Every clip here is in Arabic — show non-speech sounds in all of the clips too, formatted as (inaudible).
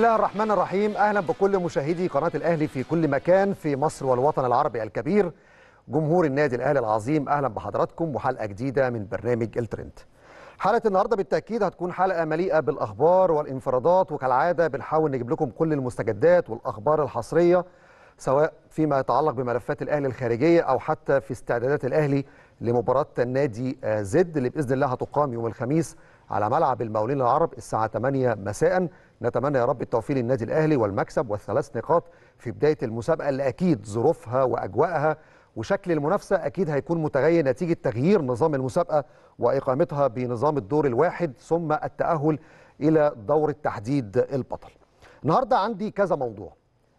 الله الرحمن الرحيم أهلا بكل مشاهدي قناة الأهلي في كل مكان في مصر والوطن العربي الكبير جمهور النادي الأهلي العظيم أهلا بحضراتكم وحلقة جديدة من برنامج الترند حلقة النهاردة بالتأكيد هتكون حلقة مليئة بالأخبار والانفرادات وكالعادة بنحاول نجيب لكم كل المستجدات والأخبار الحصرية سواء فيما يتعلق بملفات الأهلي الخارجية أو حتى في استعدادات الأهلي لمباراة النادي آه، زد اللي بإذن الله هتقام يوم الخميس على ملعب المقاولين العرب الساعة 8 مساء نتمنى يا رب التوفيق للنادي الأهلي والمكسب والثلاث نقاط في بداية المسابقة اللي أكيد ظروفها وأجواءها وشكل المنافسة أكيد هيكون متغير نتيجة تغيير نظام المسابقة وإقامتها بنظام الدور الواحد ثم التأهل إلى دور التحديد البطل النهاردة عندي كذا موضوع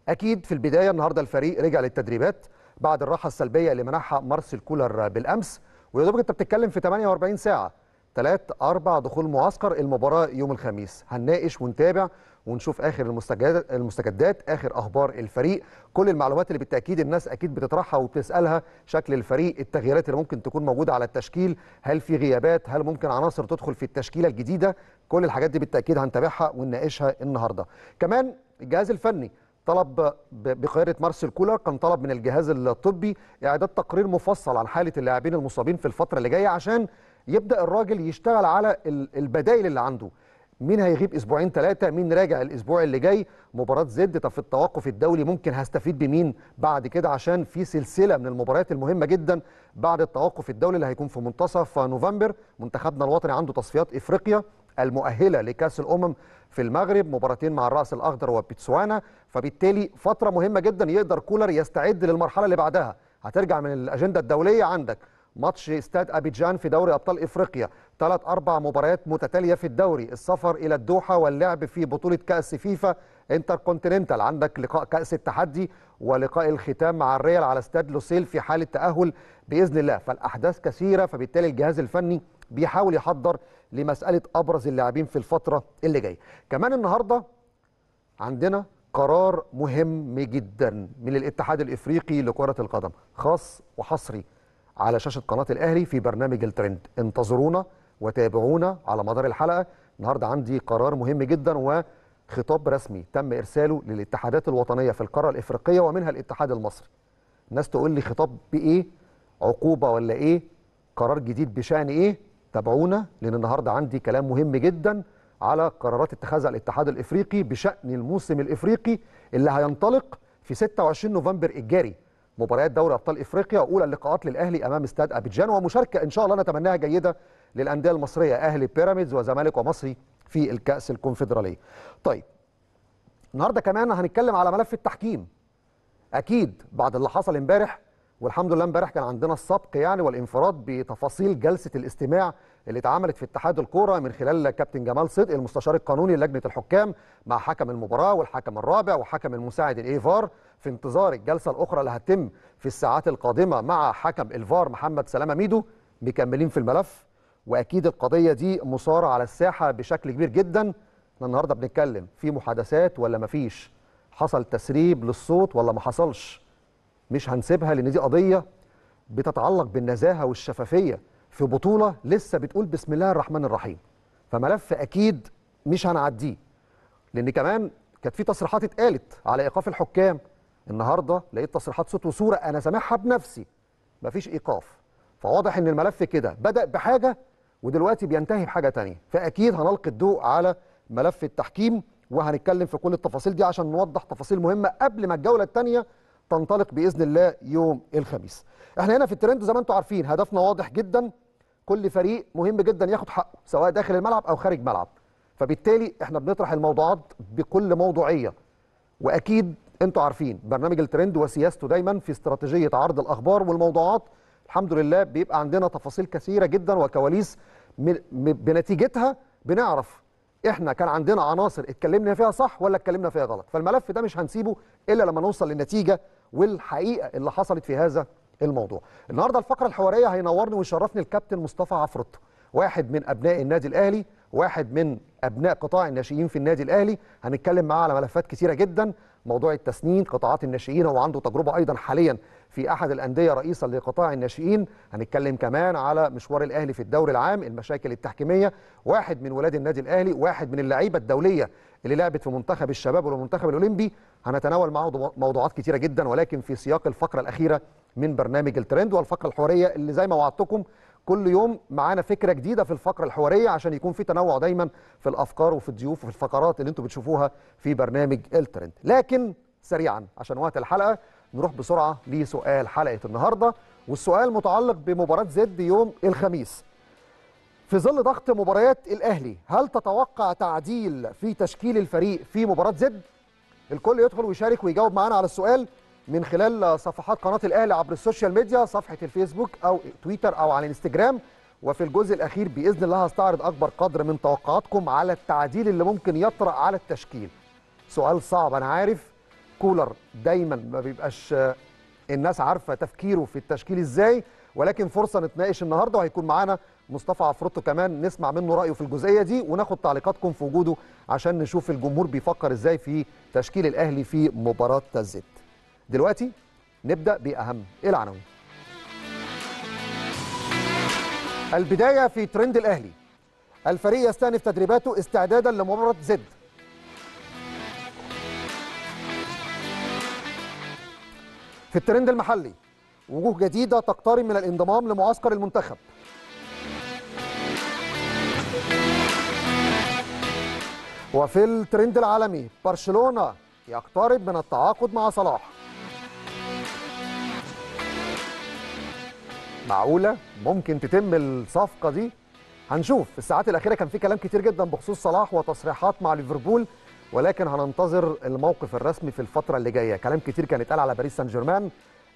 أكيد في البداية النهاردة الفريق رجع للتدريبات بعد الراحة السلبية اللي منحها مارسيل كولر بالأمس ويا دوبك أنت بتتكلم في 48 ساعة ثلاث اربع دخول معسكر المباراه يوم الخميس هنناقش ونتابع ونشوف اخر المستجدات المستجدات اخر اخبار الفريق كل المعلومات اللي بالتاكيد الناس اكيد بتطرحها وبتسالها شكل الفريق التغييرات اللي ممكن تكون موجوده على التشكيل هل في غيابات هل ممكن عناصر تدخل في التشكيله الجديده كل الحاجات دي بالتاكيد هنتابعها ونناقشها النهارده كمان الجهاز الفني طلب بقياده مارسيل كولر كان طلب من الجهاز الطبي اعداد تقرير مفصل عن حاله اللاعبين المصابين في الفتره اللي جايه عشان يبدا الراجل يشتغل على البدائل اللي عنده مين هيغيب اسبوعين ثلاثه مين راجع الاسبوع اللي جاي مباراه زد طب في التوقف الدولي ممكن هستفيد بمين بعد كده عشان في سلسله من المباريات المهمه جدا بعد التوقف الدولي اللي هيكون في منتصف نوفمبر منتخبنا الوطني عنده تصفيات افريقيا المؤهله لكاس الامم في المغرب مباراتين مع الراس الاخضر وبتسوانا فبالتالي فتره مهمه جدا يقدر كولر يستعد للمرحله اللي بعدها هترجع من الاجنده الدوليه عندك ماتش استاد أبيجان في دوري أبطال إفريقيا ثلاث أربع مباريات متتالية في الدوري السفر إلى الدوحة واللعب في بطولة كأس فيفا انتر كونتيننتال عندك لقاء كأس التحدي ولقاء الختام مع الريال على استاد لوسيل في حاله تاهل بإذن الله فالأحداث كثيرة فبالتالي الجهاز الفني بيحاول يحضر لمسألة أبرز اللاعبين في الفترة اللي جاية كمان النهاردة عندنا قرار مهم جدا من الاتحاد الإفريقي لكرة القدم خاص وحصري على شاشة قناة الأهلي في برنامج الترند انتظرونا وتابعونا على مدار الحلقة النهاردة عندي قرار مهم جدا وخطاب رسمي تم إرساله للاتحادات الوطنية في القارة الإفريقية ومنها الاتحاد المصري الناس تقول لي خطاب بإيه عقوبة ولا إيه قرار جديد بشأن إيه تابعونا لأن النهاردة عندي كلام مهم جدا على قرارات اتخاذها الاتحاد الإفريقي بشأن الموسم الإفريقي اللي هينطلق في 26 نوفمبر الجاري مباريات دوري ابطال افريقيا واولى اللقاءات للاهلي امام استاد ابيجان ومشاركه ان شاء الله نتمناها جيده للانديه المصريه اهلي بيراميدز وزمالك ومصري في الكاس الكونفدراليه. طيب النهارده كمان هنتكلم على ملف التحكيم. اكيد بعد اللي حصل امبارح والحمد لله امبارح كان عندنا السبق يعني والانفراد بتفاصيل جلسه الاستماع اللي اتعملت في اتحاد الكوره من خلال كابتن جمال صدق المستشار القانوني لجنه الحكام مع حكم المباراه والحكم الرابع وحكم المساعد الايفار في انتظار الجلسه الاخرى اللي هتتم في الساعات القادمه مع حكم الفار محمد سلامه ميدو مكملين في الملف واكيد القضيه دي مصارعه على الساحه بشكل كبير جدا احنا النهارده بنتكلم في محادثات ولا مفيش حصل تسريب للصوت ولا ما حصلش مش هنسيبها لان دي قضيه بتتعلق بالنزاهه والشفافيه في بطوله لسه بتقول بسم الله الرحمن الرحيم فملف اكيد مش هنعديه لان كمان كانت في تصريحات اتقالت على ايقاف الحكام النهارده لقيت تصريحات صوت وصوره انا سامعها بنفسي مفيش ايقاف فواضح ان الملف كده بدا بحاجه ودلوقتي بينتهي بحاجه تانية فاكيد هنلقي الضوء على ملف التحكيم وهنتكلم في كل التفاصيل دي عشان نوضح تفاصيل مهمه قبل ما الجوله الثانيه تنطلق باذن الله يوم الخميس. احنا هنا في الترند زي ما انتم عارفين هدفنا واضح جدا كل فريق مهم جدا ياخد حقه سواء داخل الملعب او خارج ملعب فبالتالي احنا بنطرح الموضوعات بكل موضوعيه واكيد انتوا عارفين برنامج الترند وسياسته دايما في استراتيجيه عرض الاخبار والموضوعات الحمد لله بيبقى عندنا تفاصيل كثيره جدا وكواليس بنتيجتها بنعرف احنا كان عندنا عناصر اتكلمنا فيها صح ولا اتكلمنا فيها غلط فالملف ده مش هنسيبه الا لما نوصل للنتيجه والحقيقه اللي حصلت في هذا الموضوع النهارده الفقره الحواريه هينورني ويشرفني الكابتن مصطفى عفرت واحد من ابناء النادي الاهلي واحد من ابناء قطاع الناشئين في النادي الاهلي هنتكلم معاه على ملفات كثيره جدا موضوع التسنين قطاعات الناشئين هو عنده تجربه ايضا حاليا في احد الانديه رئيسا لقطاع الناشئين هنتكلم كمان على مشوار الاهلي في الدوري العام المشاكل التحكيميه واحد من ولاد النادي الاهلي واحد من اللعيبه الدوليه اللي لعبت في منتخب الشباب والمنتخب الاولمبي هنتناول معه موضوعات كثيره جدا ولكن في سياق الفقره الاخيره من برنامج الترند والفقره الحواريه اللي زي ما وعدتكم كل يوم معانا فكره جديده في الفقره الحواريه عشان يكون في تنوع دايما في الافكار وفي الضيوف وفي الفقرات اللي انتم بتشوفوها في برنامج الترند لكن سريعا عشان وقت الحلقه نروح بسرعه لسؤال حلقه النهارده والسؤال متعلق بمباراه زد يوم الخميس في ظل ضغط مباريات الاهلي هل تتوقع تعديل في تشكيل الفريق في مباراه زد الكل يدخل ويشارك ويجاوب معانا على السؤال من خلال صفحات قناه الاهلي عبر السوشيال ميديا صفحه الفيسبوك او تويتر او على الانستجرام وفي الجزء الاخير باذن الله هستعرض اكبر قدر من توقعاتكم على التعديل اللي ممكن يطرا على التشكيل سؤال صعب انا عارف كولر دايما ما بيبقاش الناس عارفه تفكيره في التشكيل ازاي ولكن فرصه نتناقش النهارده وهيكون معانا مصطفى عفروتو كمان نسمع منه رايه في الجزئيه دي وناخد تعليقاتكم في وجوده عشان نشوف الجمهور بيفكر ازاي في تشكيل الاهلي في مباراه الزد دلوقتي نبدا باهم إيه العناوين البدايه في ترند الاهلي الفريق يستأنف تدريباته استعدادا لمباراه زد في الترند المحلي وجوه جديده تقترب من الانضمام لمعسكر المنتخب وفي الترند العالمي برشلونه يقترب من التعاقد مع صلاح معقوله ممكن تتم الصفقه دي هنشوف الساعات الاخيره كان في كلام كتير جدا بخصوص صلاح وتصريحات مع ليفربول ولكن هننتظر الموقف الرسمي في الفتره اللي جايه كلام كتير كان اتقال على باريس سان جيرمان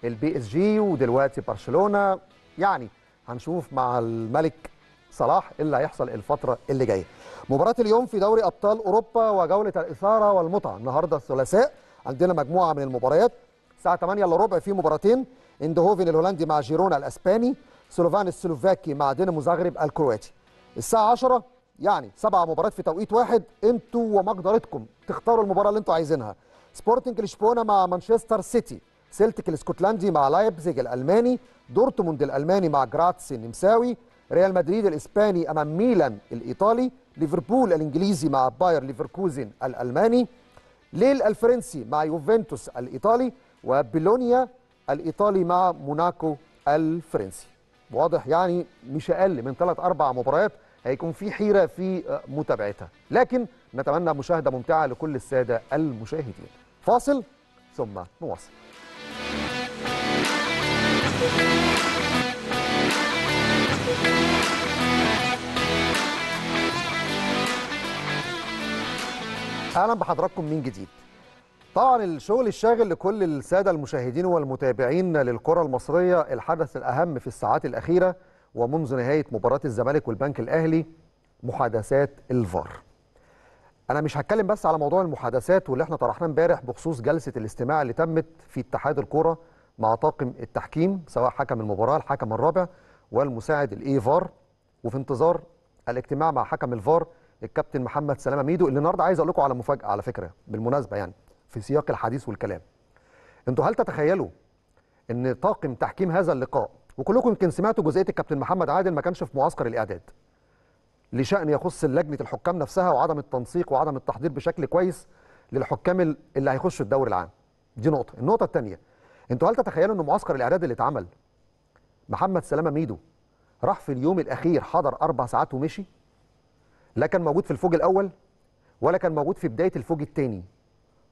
البي اس جي ودلوقتي برشلونه يعني هنشوف مع الملك صلاح ايه اللي هيحصل الفتره اللي جايه مباراه اليوم في دوري ابطال اوروبا وجوله الاثاره والمتعه النهارده الثلاثاء عندنا مجموعه من المباريات الساعه 8 الا ربع في مباراتين اندهوفن الهولندي مع جيرونا الاسباني سلوفان السلوفاكي مع دينامو زغرب الكرواتي الساعه 10 يعني سبع مباريات في توقيت واحد انتوا ومقدرتكم تختاروا المباراه اللي انتوا عايزينها سبورتنج لشبونه مع مانشستر سيتي سيلتيك الاسكتلندي مع لايبزيج الالماني دورتموند الالماني مع جراتس النمساوي ريال مدريد الاسباني امام ميلان الايطالي ليفربول الانجليزي مع باير ليفركوزن الالماني ليل الفرنسي مع يوفنتوس الايطالي وبيلونيا الايطالي مع موناكو الفرنسي واضح يعني مش اقل من ثلاث اربع مباريات هيكون في حيره في متابعتها لكن نتمنى مشاهده ممتعه لكل الساده المشاهدين فاصل ثم نواصل اهلا بحضراتكم من جديد طبعا الشغل الشاغل لكل الساده المشاهدين والمتابعين للكره المصريه الحدث الاهم في الساعات الاخيره ومنذ نهايه مباراه الزمالك والبنك الاهلي محادثات الفار. انا مش هتكلم بس على موضوع المحادثات واللي احنا طرحناه امبارح بخصوص جلسه الاستماع اللي تمت في اتحاد الكره مع طاقم التحكيم سواء حكم المباراه الحكم الرابع والمساعد الاي فار وفي انتظار الاجتماع مع حكم الفار الكابتن محمد سلامه ميدو اللي النهارده عايز اقول لكم على مفاجاه على فكره بالمناسبه يعني في سياق الحديث والكلام انتوا هل تتخيلوا ان طاقم تحكيم هذا اللقاء وكلكم يمكن سمعتوا جزئيه الكابتن محمد عادل ما كانش في معسكر الاعداد لشان يخص لجنه الحكام نفسها وعدم التنسيق وعدم التحضير بشكل كويس للحكام اللي هيخشوا الدوري العام دي نقطه النقطه الثانيه انتوا هل تتخيلوا ان معسكر الاعداد اللي اتعمل محمد سلامه ميدو راح في اليوم الاخير حضر اربع ساعات ومشي لا كان موجود في الفوج الاول ولا كان موجود في بدايه الفوج الثاني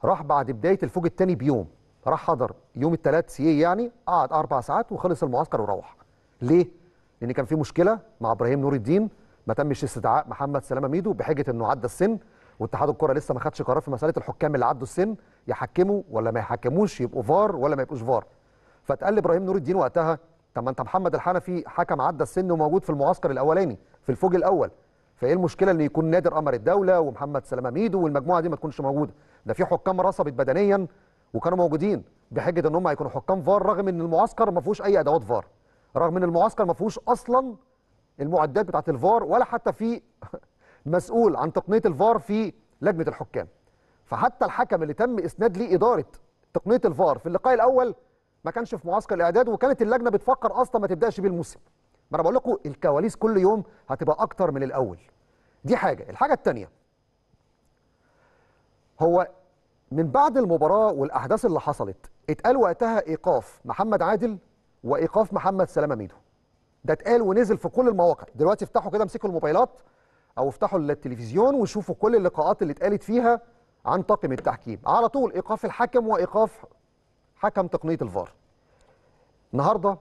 راح بعد بدايه الفوج الثاني بيوم راح حضر يوم الثلاث سي إيه يعني قعد اربع ساعات وخلص المعسكر وروح ليه؟ لان كان في مشكله مع ابراهيم نور الدين ما تمش استدعاء محمد سلامه ميدو بحجه انه عدى السن واتحاد الكره لسه ما خدش قرار في مساله الحكام اللي عدوا السن يحكموا ولا ما يحكموش يبقوا فار ولا ما يبقوش فار فاتقال ابراهيم نور الدين وقتها طب ما انت محمد الحنفي حكم عدى السن وموجود في المعسكر الاولاني في الفوج الاول فايه المشكله ان يكون نادر قمر الدوله ومحمد سلامه ميدو والمجموعه دي ما تكونش موجوده ده في حكام رصبت بدنيا وكانوا موجودين بحجه ان هم هيكونوا حكام فار رغم ان المعسكر ما فيهوش اي ادوات فار رغم ان المعسكر ما فيهوش اصلا المعدات بتاعه الفار ولا حتى في (laughs) مسؤول عن تقنيه الفار في لجنه الحكام فحتى الحكم اللي تم اسناد ليه اداره تقنيه الفار في اللقاء الاول ما كانش في معسكر الاعداد وكانت اللجنه بتفكر اصلا ما تبداش بيه الموسم ما انا بقول لكم الكواليس كل يوم هتبقى اكتر من الاول دي حاجه الحاجه الثانيه هو من بعد المباراه والاحداث اللي حصلت اتقال وقتها ايقاف محمد عادل وايقاف محمد سلامه ميدو ده اتقال ونزل في كل المواقع دلوقتي افتحوا كده امسكوا الموبايلات او افتحوا التلفزيون وشوفوا كل اللقاءات اللي اتقالت فيها عن طاقم التحكيم على طول ايقاف الحكم وايقاف حكم تقنيه الفار النهارده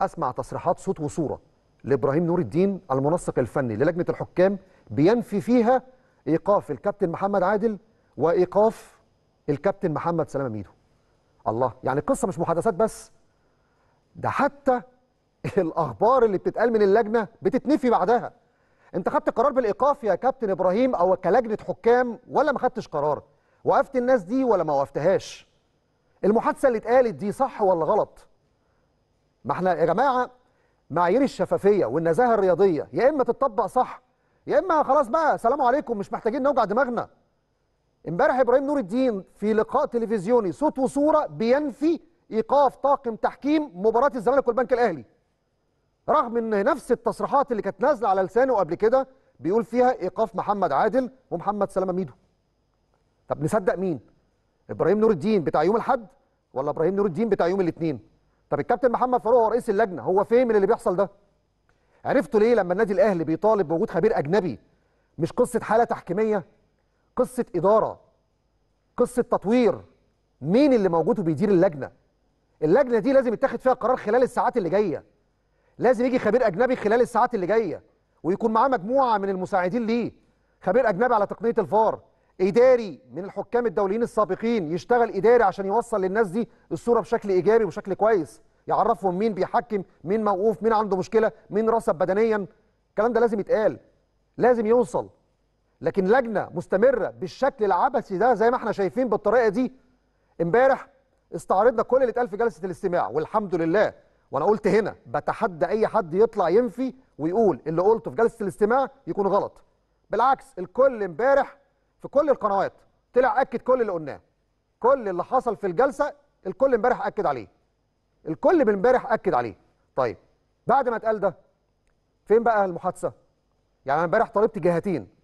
اسمع تصريحات صوت وصوره لابراهيم نور الدين المنسق الفني للجنه الحكام بينفي فيها ايقاف الكابتن محمد عادل وايقاف الكابتن محمد سلامه ميدو الله يعني القصه مش محادثات بس ده حتى (laughs) الاخبار اللي بتتقال من اللجنه بتتنفي بعدها انت خدت قرار بالايقاف يا كابتن ابراهيم او كلجنه حكام ولا ما خدتش قرار وقفت الناس دي ولا ما وقفتهاش المحادثه اللي اتقالت دي صح ولا غلط ما احنا يا جماعه معايير الشفافيه والنزاهه الرياضيه يا اما تتطبق صح يا اما خلاص بقى سلام عليكم مش محتاجين نوجع دماغنا امبارح ابراهيم نور الدين في لقاء تلفزيوني صوت وصوره بينفي ايقاف طاقم تحكيم مباراه الزمالك والبنك الاهلي رغم ان نفس التصريحات اللي كانت نازله على لسانه قبل كده بيقول فيها ايقاف محمد عادل ومحمد سلامه ميدو طب نصدق مين ابراهيم نور الدين بتاع يوم الاحد ولا ابراهيم نور الدين بتاع يوم الاثنين طب الكابتن محمد فاروق هو رئيس اللجنه هو فين من اللي بيحصل ده عرفتوا ليه لما النادي الاهلي بيطالب بوجود خبير اجنبي مش قصه حاله تحكيميه قصه اداره قصه تطوير مين اللي موجود وبيدير اللجنه اللجنه دي لازم يتاخد فيها قرار خلال الساعات اللي جايه لازم يجي خبير اجنبي خلال الساعات اللي جايه ويكون معاه مجموعه من المساعدين ليه خبير اجنبي على تقنيه الفار اداري من الحكام الدوليين السابقين يشتغل اداري عشان يوصل للناس دي الصوره بشكل ايجابي وبشكل كويس يعرفهم مين بيحكم مين موقوف مين عنده مشكله مين رسب بدنيا الكلام ده لازم يتقال لازم يوصل لكن لجنه مستمره بالشكل العبثي ده زي ما احنا شايفين بالطريقه دي امبارح استعرضنا كل اللي اتقال في جلسه الاستماع والحمد لله وانا قلت هنا بتحدى اي حد يطلع ينفي ويقول اللي قلته في جلسه الاستماع يكون غلط بالعكس الكل امبارح في كل القنوات طلع اكد كل اللي قلناه كل اللي حصل في الجلسه الكل امبارح اكد عليه الكل امبارح اكد عليه طيب بعد ما اتقال ده فين بقى المحادثه يعني انا امبارح طالبت جهتين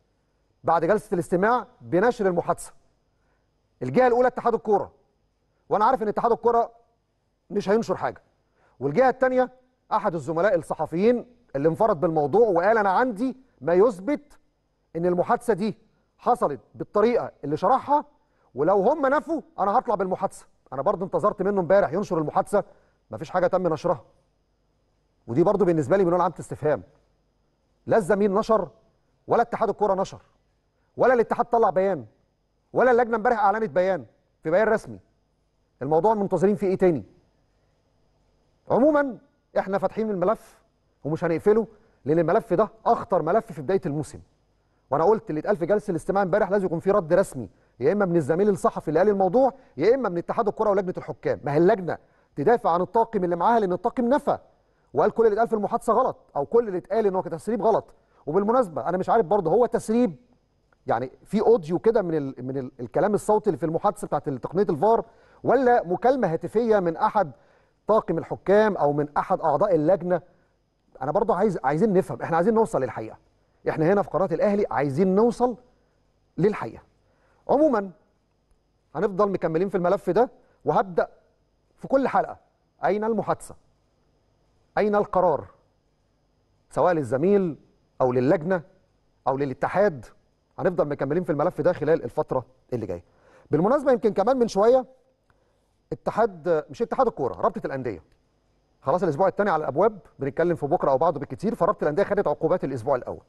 بعد جلسه الاستماع بنشر المحادثه الجهه الاولى اتحاد الكوره وانا عارف ان اتحاد الكوره مش هينشر حاجه والجهه الثانيه احد الزملاء الصحفيين اللي انفرد بالموضوع وقال انا عندي ما يثبت ان المحادثه دي حصلت بالطريقه اللي شرحها ولو هم نفوا انا هطلع بالمحادثه انا برضو انتظرت منه امبارح ينشر المحادثه مفيش حاجه تم نشرها ودي برضو بالنسبه لي بنقول علامه استفهام لا الزميل نشر ولا اتحاد الكوره نشر ولا الاتحاد طلع بيان ولا اللجنه امبارح اعلنت بيان في بيان رسمي الموضوع منتظرين فيه ايه تاني عموما احنا فاتحين الملف ومش هنقفله لان الملف ده اخطر ملف في بدايه الموسم وانا قلت اللي اتقال في جلسه الاستماع امبارح لازم يكون في رد رسمي يا اما من الزميل الصحفي اللي قال الموضوع يا اما من اتحاد الكره ولجنه الحكام ما هي اللجنه تدافع عن الطاقم اللي معاها لان الطاقم نفى وقال كل اللي اتقال في المحادثه غلط او كل اللي اتقال ان هو تسريب غلط وبالمناسبه انا مش عارف برضه هو تسريب يعني في اوديو كده من ال من ال الكلام الصوتي اللي في المحادثه بتاعت تقنيه الفار ولا مكالمه هاتفيه من احد طاقم الحكام او من احد اعضاء اللجنه انا برضه عايز عايزين نفهم احنا عايزين نوصل للحقيقه احنا هنا في قناه الاهلي عايزين نوصل للحقيقه عموما هنفضل مكملين في الملف ده وهبدا في كل حلقه اين المحادثه اين القرار سواء للزميل او للجنه او للاتحاد هنفضل مكملين في الملف ده خلال الفتره اللي جايه بالمناسبه يمكن كمان من شويه اتحاد مش اتحاد الكوره رابطه الانديه خلاص الاسبوع الثاني على الابواب بنتكلم في بكره او بعده بالكثير فرابطه الانديه خدت عقوبات الاسبوع الاول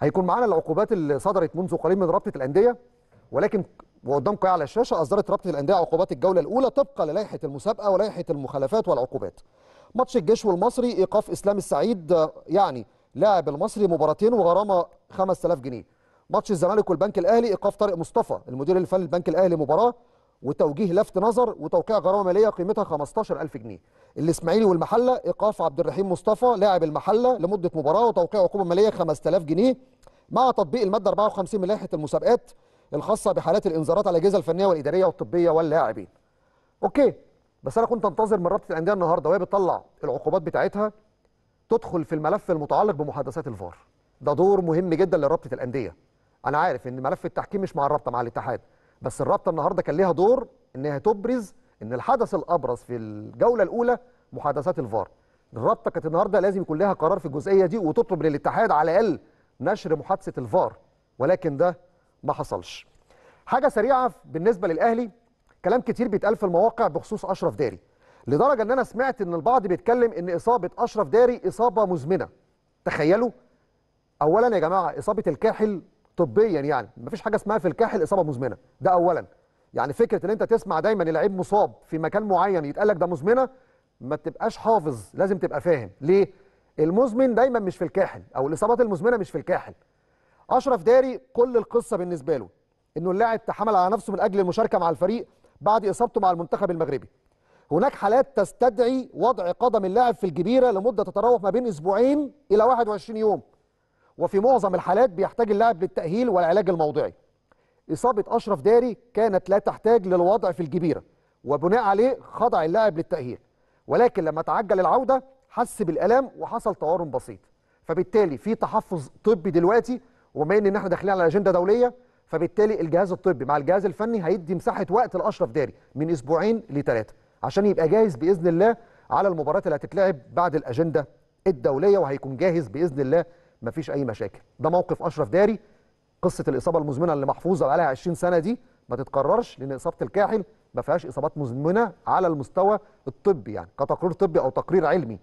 هيكون معانا العقوبات اللي صدرت منذ قليل من رابطه الانديه ولكن وقدامكم على الشاشه اصدرت رابطه الانديه عقوبات الجوله الاولى طبقا للائحه المسابقه ولائحه المخالفات والعقوبات ماتش الجيش والمصري ايقاف اسلام السعيد يعني لاعب المصري مباراتين وغرامه 5000 جنيه ماتش الزمالك والبنك الاهلي ايقاف طارق مصطفى المدير الفني للبنك الاهلي مباراه وتوجيه لفت نظر وتوقيع غرامه ماليه قيمتها 15000 جنيه الاسماعيلي والمحله ايقاف عبد الرحيم مصطفى لاعب المحله لمده مباراه وتوقيع عقوبه ماليه 5000 جنيه مع تطبيق الماده 54 من لائحه المسابقات الخاصه بحالات الانذارات على الاجهزه الفنيه والاداريه والطبيه واللاعبين اوكي بس انا كنت انتظر من رابطه الانديه النهارده وهي بتطلع العقوبات بتاعتها تدخل في الملف المتعلق بمحادثات الفار ده دور مهم جدا لرابطه الانديه انا عارف ان ملف التحكيم مش مع الرابطه مع الاتحاد بس الرابطه النهارده كان ليها دور انها تبرز ان الحدث الابرز في الجوله الاولى محادثات الفار الرابطه كانت النهارده لازم يكون لها قرار في الجزئيه دي وتطلب للاتحاد على الاقل نشر محادثه الفار ولكن ده ما حصلش حاجه سريعه بالنسبه للاهلي كلام كتير بيتقال في المواقع بخصوص اشرف داري لدرجه ان انا سمعت ان البعض بيتكلم ان اصابه اشرف داري اصابه مزمنه تخيلوا اولا يا جماعه اصابه الكاحل طبيا يعني مفيش حاجه اسمها في الكاحل اصابه مزمنه ده اولا يعني فكره ان انت تسمع دايما اللعيب مصاب في مكان معين يتقال لك ده مزمنه ما تبقاش حافظ لازم تبقى فاهم ليه المزمن دايما مش في الكاحل او الاصابات المزمنه مش في الكاحل اشرف داري كل القصه بالنسبه له انه اللاعب تحمل على نفسه من اجل المشاركه مع الفريق بعد اصابته مع المنتخب المغربي هناك حالات تستدعي وضع قدم اللاعب في الجبيره لمده تتراوح ما بين اسبوعين الى 21 يوم وفي معظم الحالات بيحتاج اللاعب للتأهيل والعلاج الموضعي إصابة أشرف داري كانت لا تحتاج للوضع في الجبيرة وبناء عليه خضع اللاعب للتأهيل ولكن لما تعجل العودة حس بالألم وحصل تورم بسيط فبالتالي في تحفظ طبي دلوقتي وبما ان احنا داخلين على اجنده دوليه فبالتالي الجهاز الطبي مع الجهاز الفني هيدي مساحه وقت لاشرف داري من اسبوعين لثلاثه عشان يبقى جاهز باذن الله على المباراه اللي هتتلعب بعد الاجنده الدوليه وهيكون جاهز باذن الله مفيش اي مشاكل ده موقف اشرف داري قصه الاصابه المزمنه اللي محفوظه بقالها 20 سنه دي ما تتكررش لان اصابه الكاحل ما فيهاش اصابات مزمنه على المستوى الطبي يعني كتقرير طبي او تقرير علمي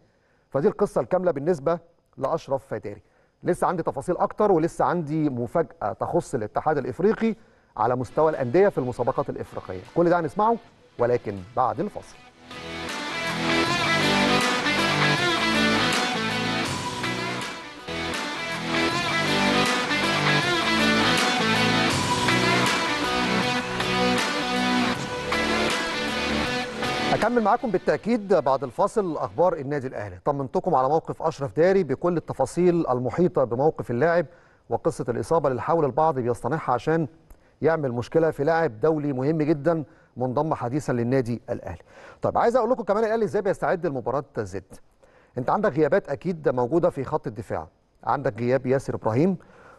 فدي القصه الكامله بالنسبه لاشرف داري لسه عندي تفاصيل اكتر ولسه عندي مفاجاه تخص الاتحاد الافريقي على مستوى الانديه في المسابقات الافريقيه كل ده هنسمعه ولكن بعد الفاصل هنكمل معاكم بالتاكيد بعد الفاصل اخبار النادي الاهلي طمنتكم على موقف اشرف داري بكل التفاصيل المحيطه بموقف اللاعب وقصه الاصابه اللي حاول البعض بيصطنعها عشان يعمل مشكله في لاعب دولي مهم جدا منضم حديثا للنادي الاهلي طيب عايز اقول لكم كمان الاهلي ازاي بيستعد لمباراه زد انت عندك غيابات اكيد موجوده في خط الدفاع عندك غياب ياسر ابراهيم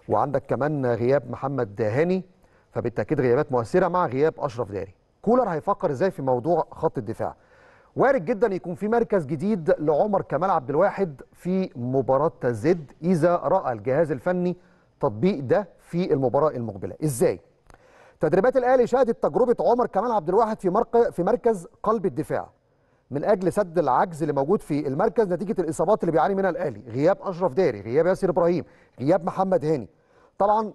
وعندك كمان غياب محمد هاني فبالتاكيد غيابات مؤثره مع غياب اشرف داري كولر هيفكر ازاي في موضوع خط الدفاع وارد جدا يكون في مركز جديد لعمر كمال عبد الواحد في مباراه زد اذا راى الجهاز الفني تطبيق ده في المباراه المقبله ازاي تدريبات الاهلي شهدت تجربه عمر كمال عبد الواحد في مرق... في مركز قلب الدفاع من اجل سد العجز اللي موجود في المركز نتيجه الاصابات اللي بيعاني منها الاهلي غياب اشرف داري غياب ياسر ابراهيم غياب محمد هاني طبعا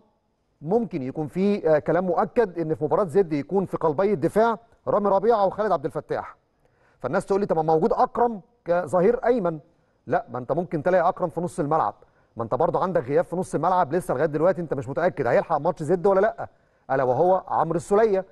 ممكن يكون في آه، كلام مؤكد ان في مباراه زد يكون في قلبي الدفاع رامي ربيعه وخالد عبد الفتاح فالناس تقول لي طب موجود اكرم كظهير ايمن لا ما انت ممكن تلاقي اكرم في نص الملعب ما انت برضه عندك غياب في نص الملعب لسه لغايه دلوقتي انت مش متاكد هيلحق ماتش زد ولا لا الا وهو عمرو السوليه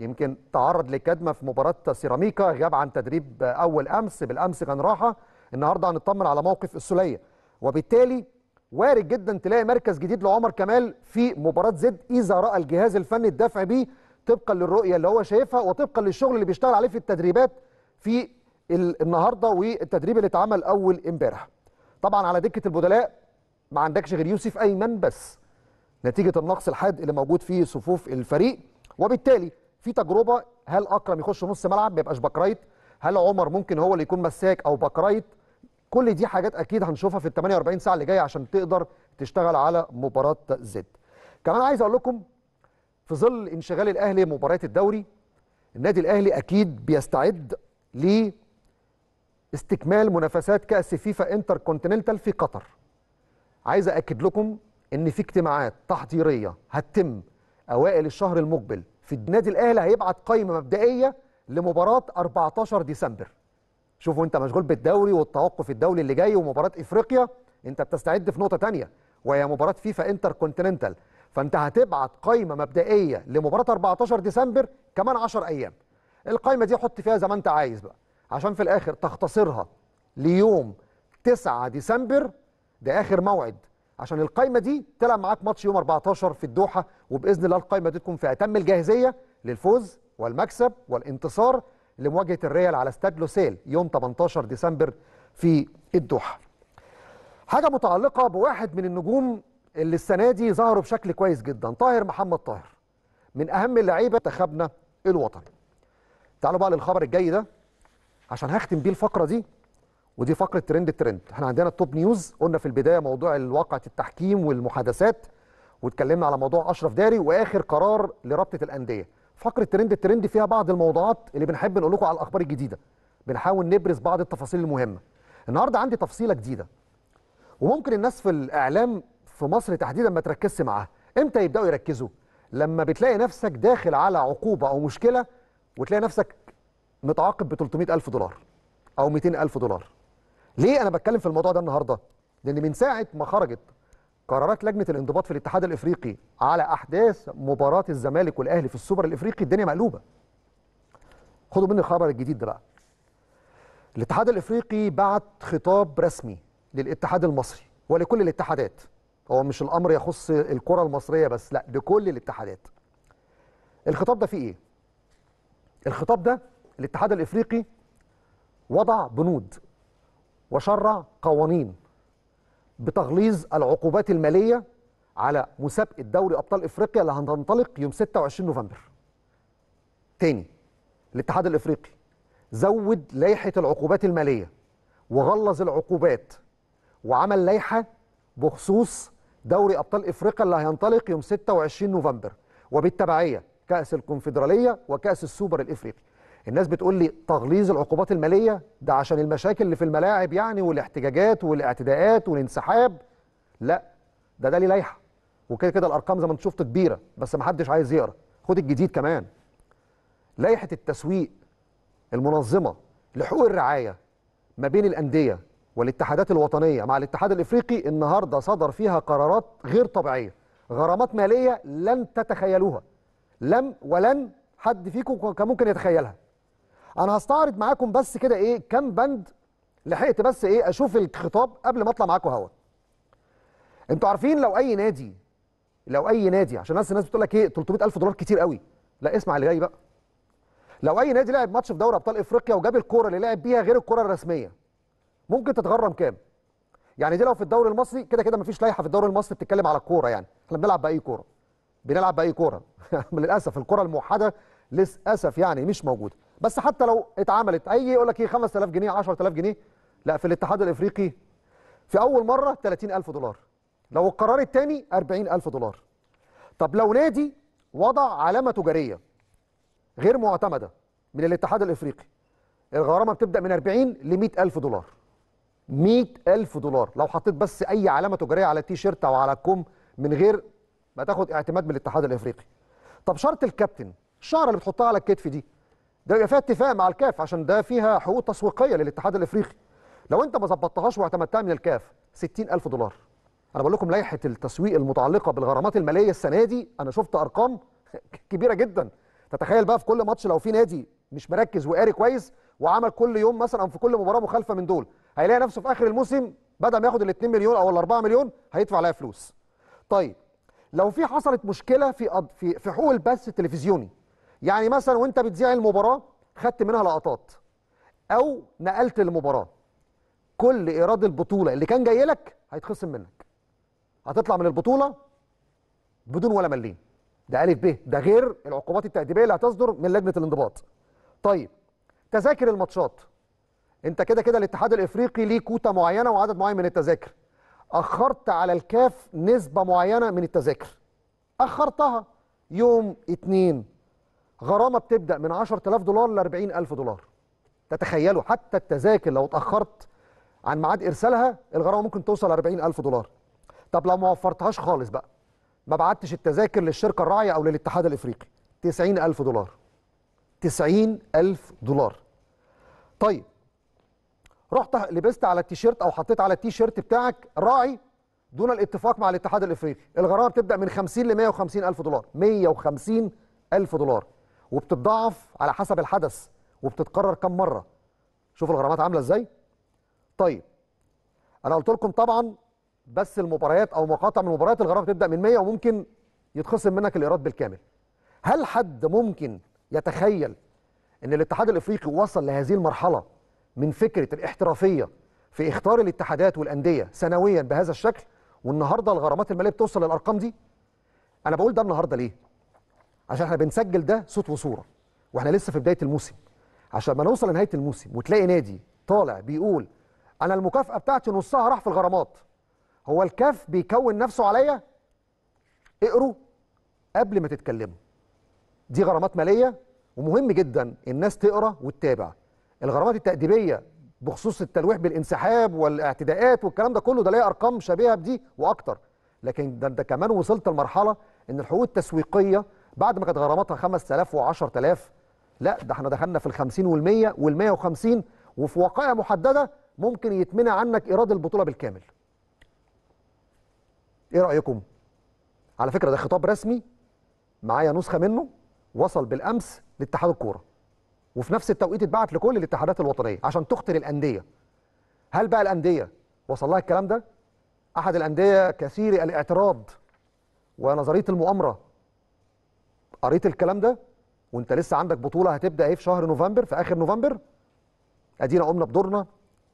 يمكن تعرض لكدمه في مباراه سيراميكا غاب عن تدريب اول امس بالامس كان راحه النهارده هنطمن على موقف السوليه وبالتالي وارد جدا تلاقي مركز جديد لعمر كمال في مباراه زد اذا راى الجهاز الفني الدفع بيه طبقا للرؤيه اللي هو شايفها وطبقا للشغل اللي بيشتغل عليه في التدريبات في النهارده والتدريب اللي اتعمل اول امبارح. طبعا على دكه البدلاء ما عندكش غير يوسف ايمن بس نتيجه النقص الحاد اللي موجود في صفوف الفريق وبالتالي في تجربه هل اكرم يخش نص ملعب ما يبقاش رايت؟ هل عمر ممكن هو اللي يكون مساك او رايت؟ كل دي حاجات اكيد هنشوفها في ال 48 ساعه اللي جايه عشان تقدر تشتغل على مباراه زد كمان عايز اقول لكم في ظل انشغال الاهلي مباريات الدوري النادي الاهلي اكيد بيستعد ل استكمال منافسات كاس فيفا انتر كونتيننتال في قطر عايز اكد لكم ان في اجتماعات تحضيريه هتتم اوائل الشهر المقبل في النادي الاهلي هيبعت قائمه مبدئيه لمباراه 14 ديسمبر شوفوا انت مشغول بالدوري والتوقف الدولي اللي جاي ومباراه افريقيا انت بتستعد في نقطه ثانيه وهي مباراه فيفا انتر كونتيننتال فانت هتبعت قائمه مبدئيه لمباراه 14 ديسمبر كمان 10 ايام القائمه دي حط فيها زي ما انت عايز بقى عشان في الاخر تختصرها ليوم 9 ديسمبر ده اخر موعد عشان القايمه دي تلعب معاك ماتش يوم 14 في الدوحه وباذن الله القايمه دي تكون في اتم الجاهزيه للفوز والمكسب والانتصار لمواجهه الريال على استاد لوسيل يوم 18 ديسمبر في الدوحه. حاجه متعلقه بواحد من النجوم اللي السنه دي ظهروا بشكل كويس جدا طاهر محمد طاهر من اهم اللعيبه منتخبنا الوطني. تعالوا بقى للخبر الجاي ده عشان هختم بيه الفقره دي ودي فقره ترند الترند احنا عندنا التوب نيوز قلنا في البدايه موضوع الواقعة التحكيم والمحادثات واتكلمنا على موضوع اشرف داري واخر قرار لرابطه الانديه فقره ترند الترند فيها بعض الموضوعات اللي بنحب نقول لكم على الاخبار الجديده بنحاول نبرز بعض التفاصيل المهمه النهارده عندي تفصيله جديده وممكن الناس في الاعلام في مصر تحديدا ما تركزش معاها امتى يبداوا يركزوا لما بتلاقي نفسك داخل على عقوبه او مشكله وتلاقي نفسك متعاقب ب ألف دولار او ألف دولار ليه انا بتكلم في الموضوع ده النهارده لان من ساعه ما خرجت قرارات لجنه الانضباط في الاتحاد الافريقي على احداث مباراه الزمالك والاهلي في السوبر الافريقي الدنيا مقلوبه خدوا مني الخبر الجديد ده بقى الاتحاد الافريقي بعت خطاب رسمي للاتحاد المصري ولكل الاتحادات هو مش الامر يخص الكره المصريه بس لا لكل الاتحادات الخطاب ده فيه ايه الخطاب ده الاتحاد الافريقي وضع بنود وشرع قوانين بتغليظ العقوبات الماليه على مسابقه دوري ابطال افريقيا اللي هتنطلق يوم 26 نوفمبر. تاني الاتحاد الافريقي زود لائحه العقوبات الماليه وغلظ العقوبات وعمل لائحه بخصوص دوري ابطال افريقيا اللي هينطلق يوم 26 نوفمبر وبالتبعيه كاس الكونفدراليه وكاس السوبر الافريقي الناس بتقول لي تغليظ العقوبات الماليه ده عشان المشاكل اللي في الملاعب يعني والاحتجاجات والاعتداءات والانسحاب لا ده ده ليه لائحه وكده كده الارقام زي ما انت شفت كبيره بس ما حدش عايز يقرا خد الجديد كمان لائحه التسويق المنظمه لحقوق الرعايه ما بين الانديه والاتحادات الوطنيه مع الاتحاد الافريقي النهارده صدر فيها قرارات غير طبيعيه غرامات ماليه لن تتخيلوها لم ولن حد فيكم كان ممكن يتخيلها انا هستعرض معاكم بس كده ايه كام بند لحقت بس ايه اشوف الخطاب قبل ما اطلع معاكم هوا انتوا عارفين لو اي نادي لو اي نادي عشان الناس الناس بتقول لك ايه 300000 دولار كتير قوي لا اسمع اللي جاي بقى لو اي نادي لعب ماتش في دوري ابطال افريقيا وجاب الكوره اللي لعب بيها غير الكوره الرسميه ممكن تتغرم كام يعني دي لو في الدوري المصري كده كده مفيش لائحه في الدوري المصري بتتكلم على الكوره يعني احنا بنلعب باي كوره بنلعب باي كوره (laughs) للاسف الكوره الموحده للاسف يعني مش موجوده بس حتى لو اتعملت اي يقول لك ايه 5000 جنيه 10000 جنيه لا في الاتحاد الافريقي في اول مره 30000 دولار لو القرار الثاني 40000 دولار طب لو نادي وضع علامه تجاريه غير معتمده من الاتحاد الافريقي الغرامه بتبدا من 40 ل 100000 دولار 100000 دولار لو حطيت بس اي علامه تجاريه على التيشيرت او على الكم من غير ما تاخد اعتماد من الاتحاد الافريقي طب شرط الكابتن الشعره اللي بتحطها على الكتف دي ده يبقى فيها اتفاق مع الكاف عشان ده فيها حقوق تسويقيه للاتحاد الافريقي لو انت ما ظبطتهاش واعتمدتها من الكاف 60000 دولار انا بقول لكم لائحه التسويق المتعلقه بالغرامات الماليه السنه دي انا شفت ارقام (laughs) كبيره جدا تتخيل بقى في كل ماتش لو في نادي مش مركز وقاري كويس وعمل كل يوم مثلا او في كل مباراه مخالفه من دول هيلاقي نفسه في اخر الموسم بدل ما ياخد ال 2 مليون او ال 4 مليون هيدفع عليها فلوس طيب لو في حصلت مشكله في في حقوق البث التلفزيوني يعني مثلا وانت بتذيع المباراه خدت منها لقطات او نقلت المباراه كل ايراد البطوله اللي كان جاي لك هيتخصم منك هتطلع من البطوله بدون ولا مليم ده الف ب ده غير العقوبات التاديبيه اللي هتصدر من لجنه الانضباط طيب تذاكر الماتشات انت كده كده الاتحاد الافريقي ليه كوتا معينه وعدد معين من التذاكر اخرت على الكاف نسبه معينه من التذاكر اخرتها يوم اتنين غرامه بتبدا من 10000 دولار ل 40000 دولار تتخيلوا حتى التذاكر لو اتاخرت عن ميعاد ارسالها الغرامه ممكن توصل ل 40000 دولار طب لو ما وفرتهاش خالص بقى ما بعتش التذاكر للشركه الراعيه او للاتحاد الافريقي 90000 دولار 90000 دولار طيب رحت لبست على التيشيرت او حطيت على التيشيرت بتاعك راعي دون الاتفاق مع الاتحاد الافريقي الغرامه بتبدا من 50 ل 150000 دولار 150000 دولار وبتتضاعف على حسب الحدث وبتتكرر كم مره شوف الغرامات عامله ازاي طيب انا قلت لكم طبعا بس المباريات او مقاطع من المباريات الغرامه بتبدا من 100 وممكن يتخصم منك الايراد بالكامل هل حد ممكن يتخيل ان الاتحاد الافريقي وصل لهذه المرحله من فكره الاحترافيه في اختيار الاتحادات والانديه سنويا بهذا الشكل والنهارده الغرامات الماليه بتوصل للارقام دي انا بقول ده النهارده ليه عشان احنا بنسجل ده صوت وصوره واحنا لسه في بدايه الموسم عشان ما نوصل لنهايه الموسم وتلاقي نادي طالع بيقول انا المكافاه بتاعتي نصها راح في الغرامات هو الكاف بيكون نفسه عليا اقروا قبل ما تتكلموا دي غرامات ماليه ومهم جدا الناس تقرا وتتابع الغرامات التأديبية بخصوص التلويح بالانسحاب والاعتداءات والكلام ده كله ده ليه أرقام شبيهة بدي وأكتر لكن ده أنت كمان وصلت لمرحلة إن الحقوق التسويقية بعد ما كانت غراماتها 5000 و10000 لا ده احنا دخلنا في ال 50 وال100 وال150 وفي وقائع محدده ممكن يتمنع عنك ايراد البطوله بالكامل. ايه رايكم؟ على فكره ده خطاب رسمي معايا نسخه منه وصل بالامس لاتحاد الكوره وفي نفس التوقيت اتبعت لكل الاتحادات الوطنيه عشان تقتل الانديه. هل بقى الانديه وصل لها الكلام ده؟ احد الانديه كثير الاعتراض ونظريه المؤامره قريت الكلام ده وانت لسه عندك بطوله هتبدا ايه في شهر نوفمبر في اخر نوفمبر ادينا قمنا بدورنا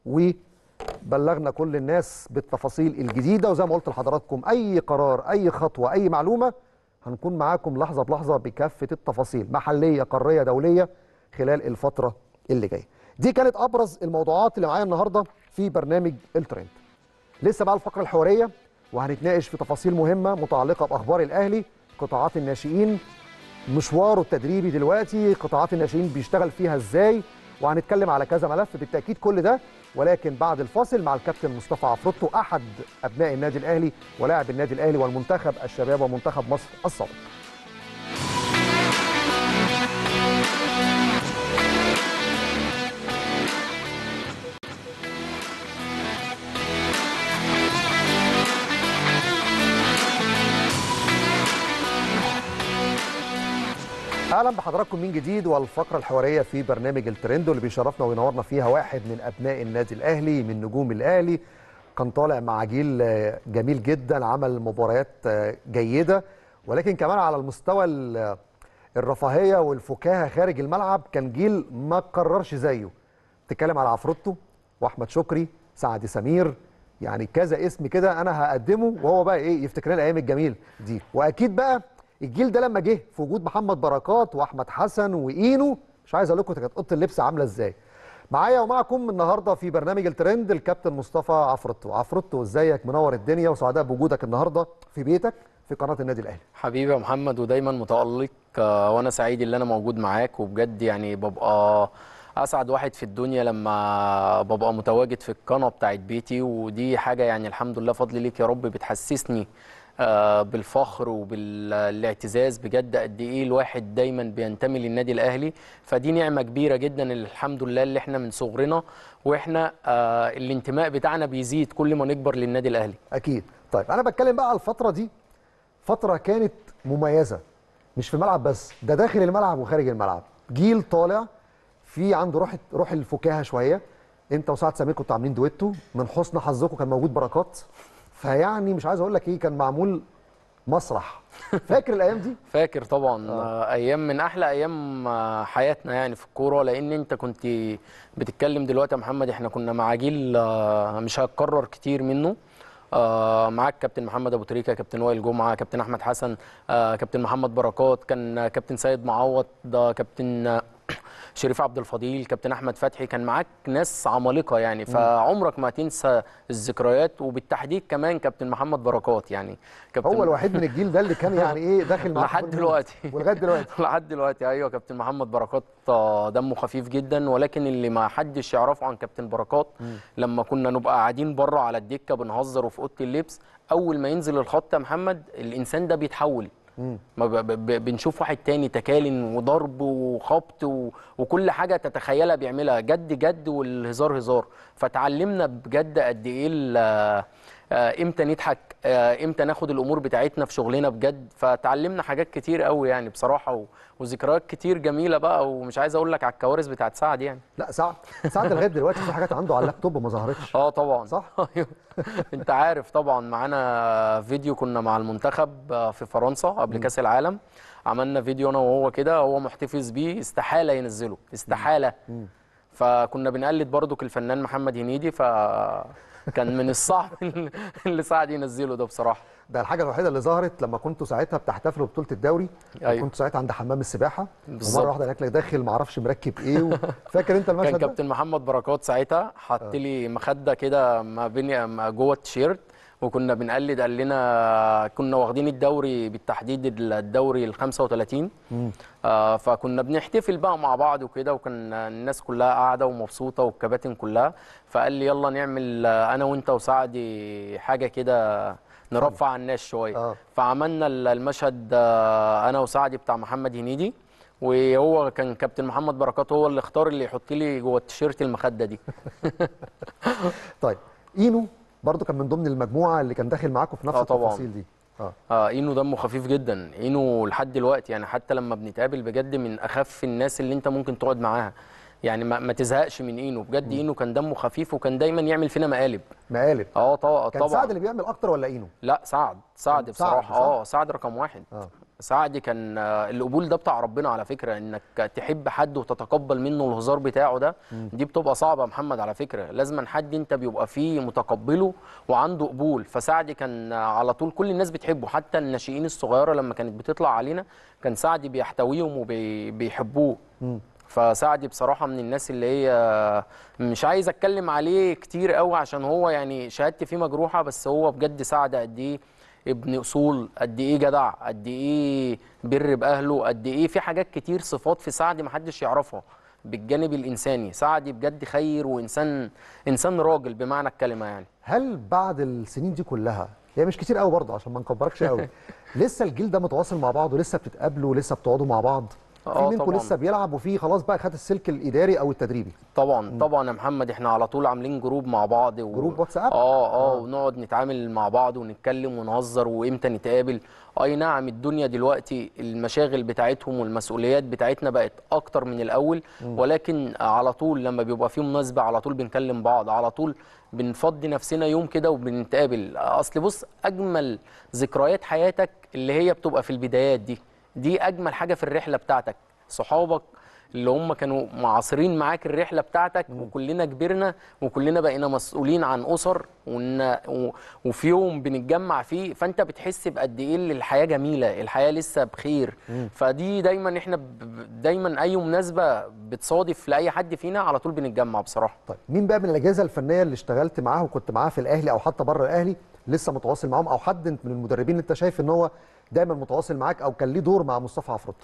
وبلغنا كل الناس بالتفاصيل الجديده وزي ما قلت لحضراتكم اي قرار اي خطوه اي معلومه هنكون معاكم لحظه بلحظه بكافه التفاصيل محليه قاريه دوليه خلال الفتره اللي جايه دي كانت ابرز الموضوعات اللي معايا النهارده في برنامج الترند لسه بقى الفقره الحواريه وهنتناقش في تفاصيل مهمه متعلقه باخبار الاهلي قطاعات الناشئين مشواره التدريبي دلوقتي قطاعات الناشئين بيشتغل فيها ازاي وهنتكلم على كذا ملف بالتاكيد كل ده ولكن بعد الفاصل مع الكابتن مصطفى عفروتو احد ابناء النادي الاهلي ولاعب النادي الاهلي والمنتخب الشباب ومنتخب مصر السابق اهلا بحضراتكم من جديد والفقره الحواريه في برنامج الترند اللي بيشرفنا وينورنا فيها واحد من ابناء النادي الاهلي من نجوم الاهلي كان طالع مع جيل جميل جدا عمل مباريات جيده ولكن كمان على المستوى الرفاهيه والفكاهه خارج الملعب كان جيل ما قررش زيه تكلم على عفروتو واحمد شكري سعد سمير يعني كذا اسم كده انا هقدمه وهو بقى ايه يفتكرنا الايام الجميله دي واكيد بقى الجيل ده لما جه في وجود محمد بركات واحمد حسن واينو مش عايز اقول لكم كانت اوضه اللبس عامله ازاي معايا ومعكم النهارده في برنامج الترند الكابتن مصطفى عفرتو عفرتو ازيك منور الدنيا وسعداء بوجودك النهارده في بيتك في قناه النادي الاهلي حبيبي يا محمد ودايما متالق آه، وانا سعيد ان انا موجود معاك وبجد يعني ببقى اسعد واحد في الدنيا لما ببقى متواجد في القناه بتاعت بيتي ودي حاجه يعني الحمد لله فضل ليك يا رب بتحسسني آه، بالفخر وبالاعتزاز بجد قد ايه الواحد دايما بينتمي للنادي الاهلي فدي نعمه كبيره جدا الحمد لله اللي احنا من صغرنا واحنا آه، الانتماء بتاعنا بيزيد كل ما نكبر للنادي الاهلي اكيد طيب انا بتكلم بقى على الفتره دي فتره كانت مميزه مش في الملعب بس ده داخل الملعب وخارج الملعب جيل طالع في عنده روح روح الفكاهه شويه انت وسعد سمير كنتوا عاملين دويتو من حسن حظكم كان موجود بركات فيعني مش عايز اقول لك ايه كان معمول مسرح فاكر الايام دي (laughs) فاكر طبعا آه. ايام من احلى ايام آه، حياتنا يعني في الكوره لان انت كنت بتتكلم دلوقتي يا محمد احنا كنا مع جيل آه، مش هتكرر كتير منه آه معاك كابتن محمد ابو تريكه كابتن وائل جمعه كابتن احمد حسن آه كابتن محمد بركات كان كابتن سيد معوض كابتن شريف عبد الفضيل كابتن احمد فتحي كان معاك ناس عمالقه يعني فعمرك ما تنسى الذكريات وبالتحديد كمان كابتن محمد بركات يعني كابتن هو الوحيد من الجيل ده اللي كان (laughs) يعني ايه داخل معاك لحد دلوقتي ولغايه دلوقتي (laughs) لحد دلوقتي ايوه كابتن محمد بركات آه، دمه خفيف جدا ولكن اللي ما حدش يعرفه عن كابتن بركات لما كنا نبقى قاعدين بره على الدكه بنهزر وفي اوضه اللبس اول ما ينزل الخط يا محمد الانسان ده بيتحول بنشوف واحد تاني تكالن وضرب وخبط وكل حاجه تتخيلها بيعملها جد جد والهزار هزار فتعلمنا بجد قد ايه آه، امتى نضحك آه، امتى ناخد الامور بتاعتنا في شغلنا بجد فتعلمنا حاجات كتير قوي يعني بصراحه وذكريات كتير جميله بقى ومش عايز اقول لك على الكوارث بتاعت سعد يعني لا سعد سعد لغايه دلوقتي في حاجات عنده على اللابتوب ما ظهرتش (laughs) اه طبعا صح (laughs) أيوه. انت عارف طبعا معانا فيديو كنا مع المنتخب في فرنسا قبل كاس العالم عملنا فيديو انا وهو كده هو محتفظ بيه استحاله ينزله استحاله فكنا بنقلد برضك الفنان محمد هنيدي ف كان من الصعب اللي سعد ينزله ده بصراحه ده الحاجه الوحيده اللي ظهرت لما كنتوا ساعتها بتحتفلوا ببطوله الدوري أيوة. كنت ساعتها عند حمام السباحه ومره واحده لك داخل ما اعرفش مركب ايه (laughs) فاكر انت المشهد كان كابتن محمد بركات ساعتها حط آه. لي مخده كده ما بين جوه التيشيرت وكنا بنقلد قال لنا كنا واخدين الدوري بالتحديد الدوري ال 35 آه فكنا بنحتفل بقى مع بعض وكده وكان الناس كلها قاعده ومبسوطه والكباتن كلها فقال لي يلا نعمل آه، انا وانت وسعدي حاجه كده نرفع عن الناس شويه آه. فعملنا المشهد آه، انا وسعدي بتاع محمد هنيدي وهو كان كابتن محمد بركات هو اللي اختار اللي يحط لي جوه التيشيرت المخده دي (laughs) طيب اينو برضو كان من ضمن المجموعه اللي كان داخل معاكم في نفس آه التفاصيل دي اه, آه اينو دمه خفيف جدا اينو لحد دلوقتي يعني حتى لما بنتقابل بجد من اخف الناس اللي انت ممكن تقعد معاها يعني ما, ما تزهقش من اينو بجد اينو كان دمه خفيف وكان دايما يعمل فينا مقالب مقالب اه طبعا كان سعد اللي بيعمل اكتر ولا اينو لا سعد سعد بصراحه اه سعد رقم واحد آه. سعد كان آه، القبول ده بتاع ربنا على فكره انك تحب حد وتتقبل منه الهزار بتاعه ده دي بتبقى صعبه يا محمد على فكره لازما حد انت بيبقى فيه متقبله وعنده قبول فسعد كان آه، على طول كل الناس بتحبه حتى الناشئين الصغيره لما كانت بتطلع علينا كان سعد بيحتويهم وبيحبوه فسعد بصراحه من الناس اللي هي آه، مش عايز اتكلم عليه كتير قوي عشان هو يعني شهادتي فيه مجروحه بس هو بجد سعد قد ايه ابن اصول قد ايه جدع قد ايه بر باهله قد ايه في حاجات كتير صفات في سعد ما حدش يعرفها بالجانب الانساني سعد بجد خير وانسان انسان راجل بمعنى الكلمه يعني هل بعد السنين دي كلها هي مش كتير قوي برضه عشان ما نكبركش قوي (laughs) لسه الجيل ده متواصل مع بعض ولسه بتتقابلوا ولسه بتقعدوا مع بعض آه، في منكم لسه بيلعب وفي خلاص بقى خد السلك الاداري او التدريبي طبعا م. طبعا يا محمد احنا على طول عاملين جروب مع بعض و... جروب واتساب آه،, اه اه ونقعد نتعامل مع بعض ونتكلم ونهزر وامتى نتقابل اي نعم الدنيا دلوقتي المشاغل بتاعتهم والمسؤوليات بتاعتنا بقت اكتر من الاول م. ولكن على طول لما بيبقى في مناسبه على طول بنكلم بعض على طول بنفضي نفسنا يوم كده وبنتقابل اصل بص اجمل ذكريات حياتك اللي هي بتبقى في البدايات دي دي اجمل حاجه في الرحله بتاعتك صحابك اللي هم كانوا معاصرين معاك الرحله بتاعتك م. وكلنا كبرنا وكلنا بقينا مسؤولين عن اسر وإن وفي يوم بنتجمع فيه فانت بتحس بقد ايه الحياه جميله الحياه لسه بخير م. فدي دايما احنا دايما اي مناسبه بتصادف لاي حد فينا على طول بنتجمع بصراحه طيب مين بقى من الاجهزه الفنيه اللي اشتغلت معاها وكنت معاها في الاهلي او حتى بره الاهلي لسه متواصل معاهم او حد من المدربين اللي انت شايف ان هو دايما متواصل معاك او كان ليه دور مع مصطفى عفروت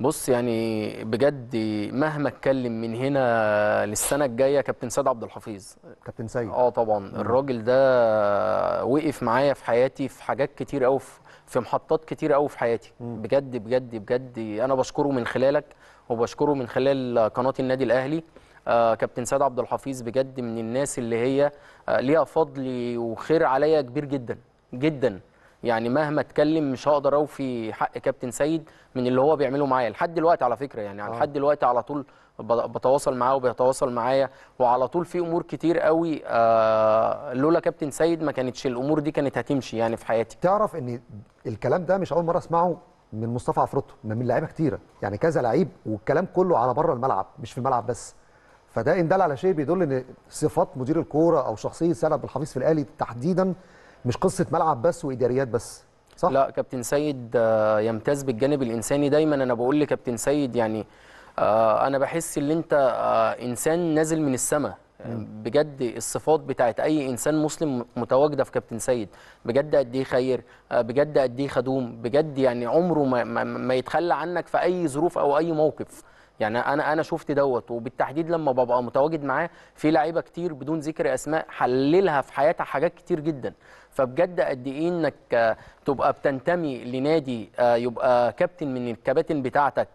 بص يعني بجد مهما اتكلم من هنا للسنه الجايه كابتن سيد عبد الحفيظ كابتن سيد اه طبعا الراجل ده وقف معايا في حياتي في حاجات كتير قوي في محطات كتير قوي في حياتي مم. بجد بجد بجد انا بشكره من خلالك وبشكره من خلال قناه النادي الاهلي آه كابتن سيد عبد الحفيظ بجد من الناس اللي هي آه، ليها فضل وخير عليا كبير جدا جدا يعني مهما اتكلم مش هقدر اوفي حق كابتن سيد من اللي هو بيعمله معايا لحد دلوقتي على فكره يعني, يعني آه. لحد دلوقتي على طول بتواصل معاه وبيتواصل معايا وعلى طول في امور كتير قوي آه لولا كابتن سيد ما كانتش الامور دي كانت هتمشي يعني في حياتي تعرف ان الكلام ده مش اول مره اسمعه من مصطفى عفروتو من لعيبه كتيره يعني كذا لعيب والكلام كله على بره الملعب مش في الملعب بس فده ان دل على شيء بيدل ان صفات مدير الكوره او شخصيه سند الحفيظ في الاهلي تحديدا مش قصه ملعب بس واداريات بس صح لا كابتن سيد آه، يمتاز بالجانب الانساني دايما انا بقول لكابتن سيد يعني آه، انا بحس ان انت آه، انسان نازل من السماء بجد الصفات بتاعت اي انسان مسلم متواجده في كابتن سيد بجد قد ايه خير بجد قد ايه خدوم بجد يعني عمره ما, ما, ما يتخلى عنك في اي ظروف او اي موقف يعني انا انا شفت دوت وبالتحديد لما ببقى متواجد معاه في لعيبه كتير بدون ذكر اسماء حللها في حياتها حاجات كتير جدا فبجد قد ايه انك تبقى بتنتمي لنادي آه، يبقى كابتن من الكباتن بتاعتك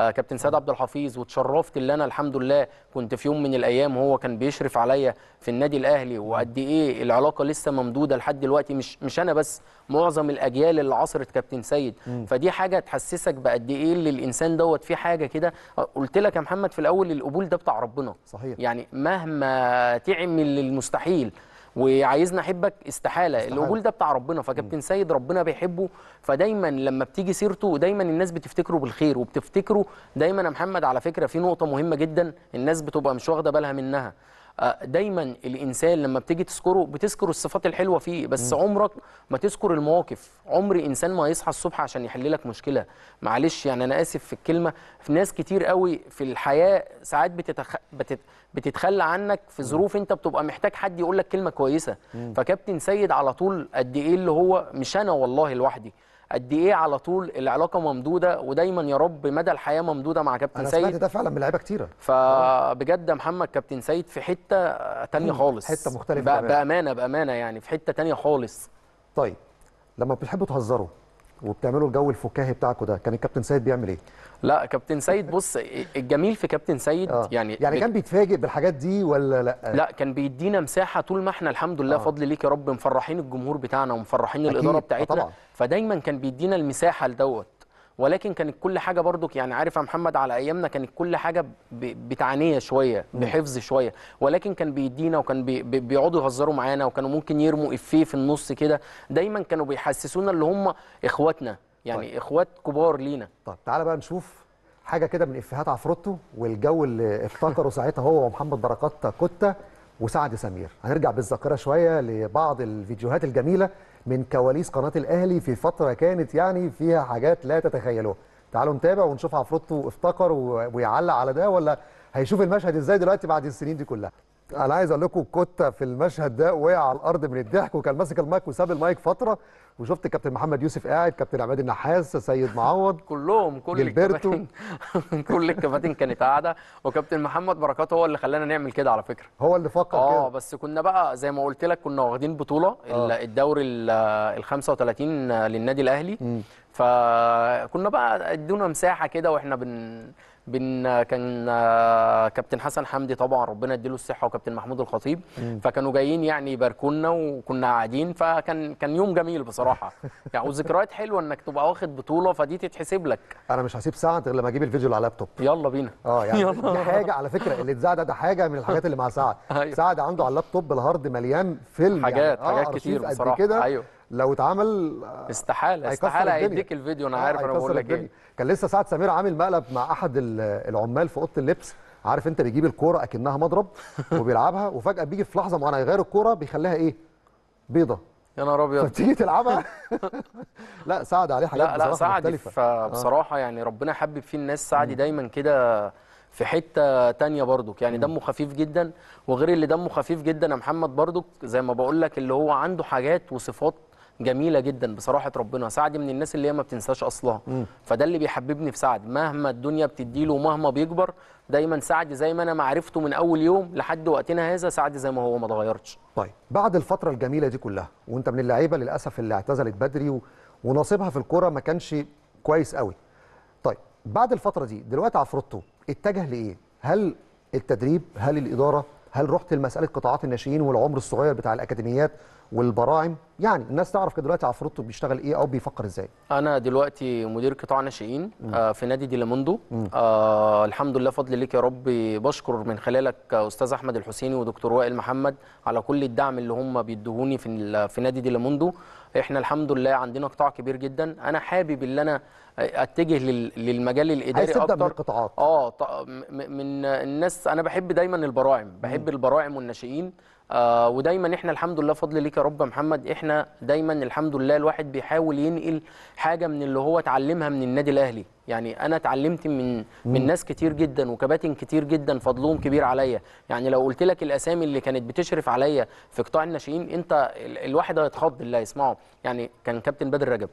آه، كابتن سيد عبد الحفيظ وتشرفت اللي انا الحمد لله كنت في يوم من الايام هو كان بيشرف عليا في النادي الاهلي وقد ايه العلاقه لسه ممدوده لحد دلوقتي مش مش انا بس معظم الاجيال اللي عصرت كابتن سيد فدي حاجه تحسسك بقد ايه اللي الانسان دوت فيه حاجه كده آه، قلت لك يا محمد في الاول القبول ده بتاع ربنا صحيح يعني مهما تعمل المستحيل وعايزنا احبك استحاله, استحالة. القبول ده بتاع ربنا فكابتن سيد ربنا بيحبه فدايما لما بتيجي سيرته دايما الناس بتفتكره بالخير وبتفتكره دايما يا محمد على فكره في نقطه مهمه جدا الناس بتبقى مش واخده بالها منها آه، دايما الانسان لما بتيجي تذكره بتذكر الصفات الحلوه فيه بس م. عمرك ما تذكر المواقف عمر انسان ما يصحى الصبح عشان يحل لك مشكله معلش يعني انا اسف في الكلمه في ناس كتير قوي في الحياه ساعات بتتخ... بتت... بتتخلى عنك في ظروف انت بتبقى محتاج حد يقول لك كلمه كويسه م. فكابتن سيد على طول قد ايه اللي هو مش انا والله لوحدي قد ايه على طول العلاقه ممدوده ودايما يا رب مدى الحياه ممدوده مع كابتن أنا سيد انا سمعت ده فعلا من لعيبه كتيره فبجد محمد كابتن سيد في حته ثانيه خالص حته مختلفه بأمانة, بامانه بامانه يعني في حته ثانيه خالص طيب لما بتحبوا تهزروا وبتعملوا الجو الفكاهي بتاعكم ده كان الكابتن سيد بيعمل ايه لا كابتن سيد بص الجميل في كابتن سيد آه. يعني يعني كان بيتفاجئ بالحاجات دي ولا لا لا كان بيدينا مساحه طول ما احنا الحمد لله آه. فضل ليك يا رب مفرحين الجمهور بتاعنا ومفرحين الاداره بتاعتنا آه طبعا. فدايما كان بيدينا المساحه لدوت ولكن كانت كل حاجه برضك يعني عارف يا محمد على ايامنا كانت كل حاجه بتعنيه شويه بحفظ شويه ولكن كان بيدينا وكان بي بيقعدوا يهزروا معانا وكانوا ممكن يرموا افيه في النص كده دايما كانوا بيحسسونا اللي هم اخواتنا يعني طيب. اخوات كبار لينا طب تعالى بقى نشوف حاجه كده من افيهات عفروتو والجو اللي افتكره ساعتها هو ومحمد بركات كوتا وسعد سمير هنرجع بالذاكره شويه لبعض الفيديوهات الجميله من كواليس قناه الاهلي في فتره كانت يعني فيها حاجات لا تتخيلوها تعالوا نتابع ونشوف عفروتو افتكر ويعلق على ده ولا هيشوف المشهد ازاي دلوقتي بعد السنين دي كلها انا عايز اقول لكم كنت في المشهد ده وقع على الارض من الضحك وكان ماسك المايك وساب المايك فتره وشفت كابتن محمد يوسف قاعد كابتن عماد النحاس سيد معوض كلهم كل الكباتن (laughs) كل الكباتن كانت قاعده وكابتن محمد بركات هو اللي خلانا نعمل كده على فكره هو اللي فكر اه بس كنا بقى زي ما قلت لك كنا واخدين بطوله آه. الدوري ال 35 للنادي الاهلي م. فكنا بقى ادونا مساحه كده واحنا بن بين كان كابتن حسن حمدي طبعا ربنا يديله الصحه وكابتن محمود الخطيب فكانوا جايين يعني يباركونا وكنا قاعدين فكان كان يوم جميل بصراحه (laughs) يعني وذكريات حلوه انك تبقى واخد بطوله فدي تتحسب لك انا مش هسيب ساعه غير لما اجيب الفيديو اللي على اللابتوب يلا بينا اه يعني (laughs) يلا. دي حاجه على فكره اللي اتذاع ده ده حاجه من الحاجات اللي مع سعد (laughs) أيوه. سعد عنده على اللابتوب الهارد مليان فيلم يعني. حاجات يعني. آه حاجات كتير بصراحه أيوه. لو اتعمل آه، استحاله استحاله هيديك الفيديو انا آه، عارف انا بقول لك ايه كان لسه سعد سمير عامل مقلب مع احد العمال في اوضه اللبس عارف انت بيجيب الكوره اكنها مضرب (laughs) وبيلعبها وفجاه بيجي في لحظه معينه يغير الكوره بيخليها ايه بيضه يا نهار ابيض فتيجي تلعبها (laughs) لا سعد عليه حاجات لا لا سعد آه. بصراحه يعني ربنا حبب فيه الناس سعدي دايما كده في حته تانية بردك يعني دمه خفيف جدا وغير اللي دمه خفيف جدا يا محمد بردك زي ما بقول لك اللي هو عنده حاجات وصفات جميله جدا بصراحه ربنا سعد من الناس اللي هي ما بتنساش اصلها م. فده اللي بيحببني في سعد مهما الدنيا بتديله ومهما بيكبر دايما سعد زي ما انا معرفته من اول يوم لحد وقتنا هذا سعد زي ما هو ما اتغيرش طيب بعد الفتره الجميله دي كلها وانت من اللعيبه للاسف اللي اعتزلت بدري و... ونصيبها في الكوره ما كانش كويس قوي طيب بعد الفتره دي دلوقتي عفروتو اتجه لايه هل التدريب هل الاداره هل رحت لمساله قطاعات الناشئين والعمر الصغير بتاع الاكاديميات والبراعم يعني الناس تعرف كده دلوقتي عفروتو بيشتغل ايه او بيفكر ازاي انا دلوقتي مدير قطاع ناشئين آه في نادي ديلاموندو آه الحمد لله فضل ليك يا رب بشكر من خلالك استاذ احمد الحسيني ودكتور وائل محمد على كل الدعم اللي هم بيدهوني في في نادي ديلاموندو احنا الحمد لله عندنا قطاع كبير جدا انا حابب ان انا اتجه للمجال الاداري اكتر من القطاعات اه من الناس انا بحب دايما البراعم بحب البراعم والناشئين آه ودايما احنا الحمد لله فضل ليك يا رب محمد احنا دايما الحمد لله الواحد بيحاول ينقل حاجه من اللي هو اتعلمها من النادي الاهلي يعني انا اتعلمت من مم. من ناس كتير جدا وكباتن كتير جدا فضلهم كبير عليا يعني لو قلت لك الاسامي اللي كانت بتشرف عليا في قطاع الناشئين انت الواحد هيتخض اللي هيسمعه يعني كان كابتن بدر رجب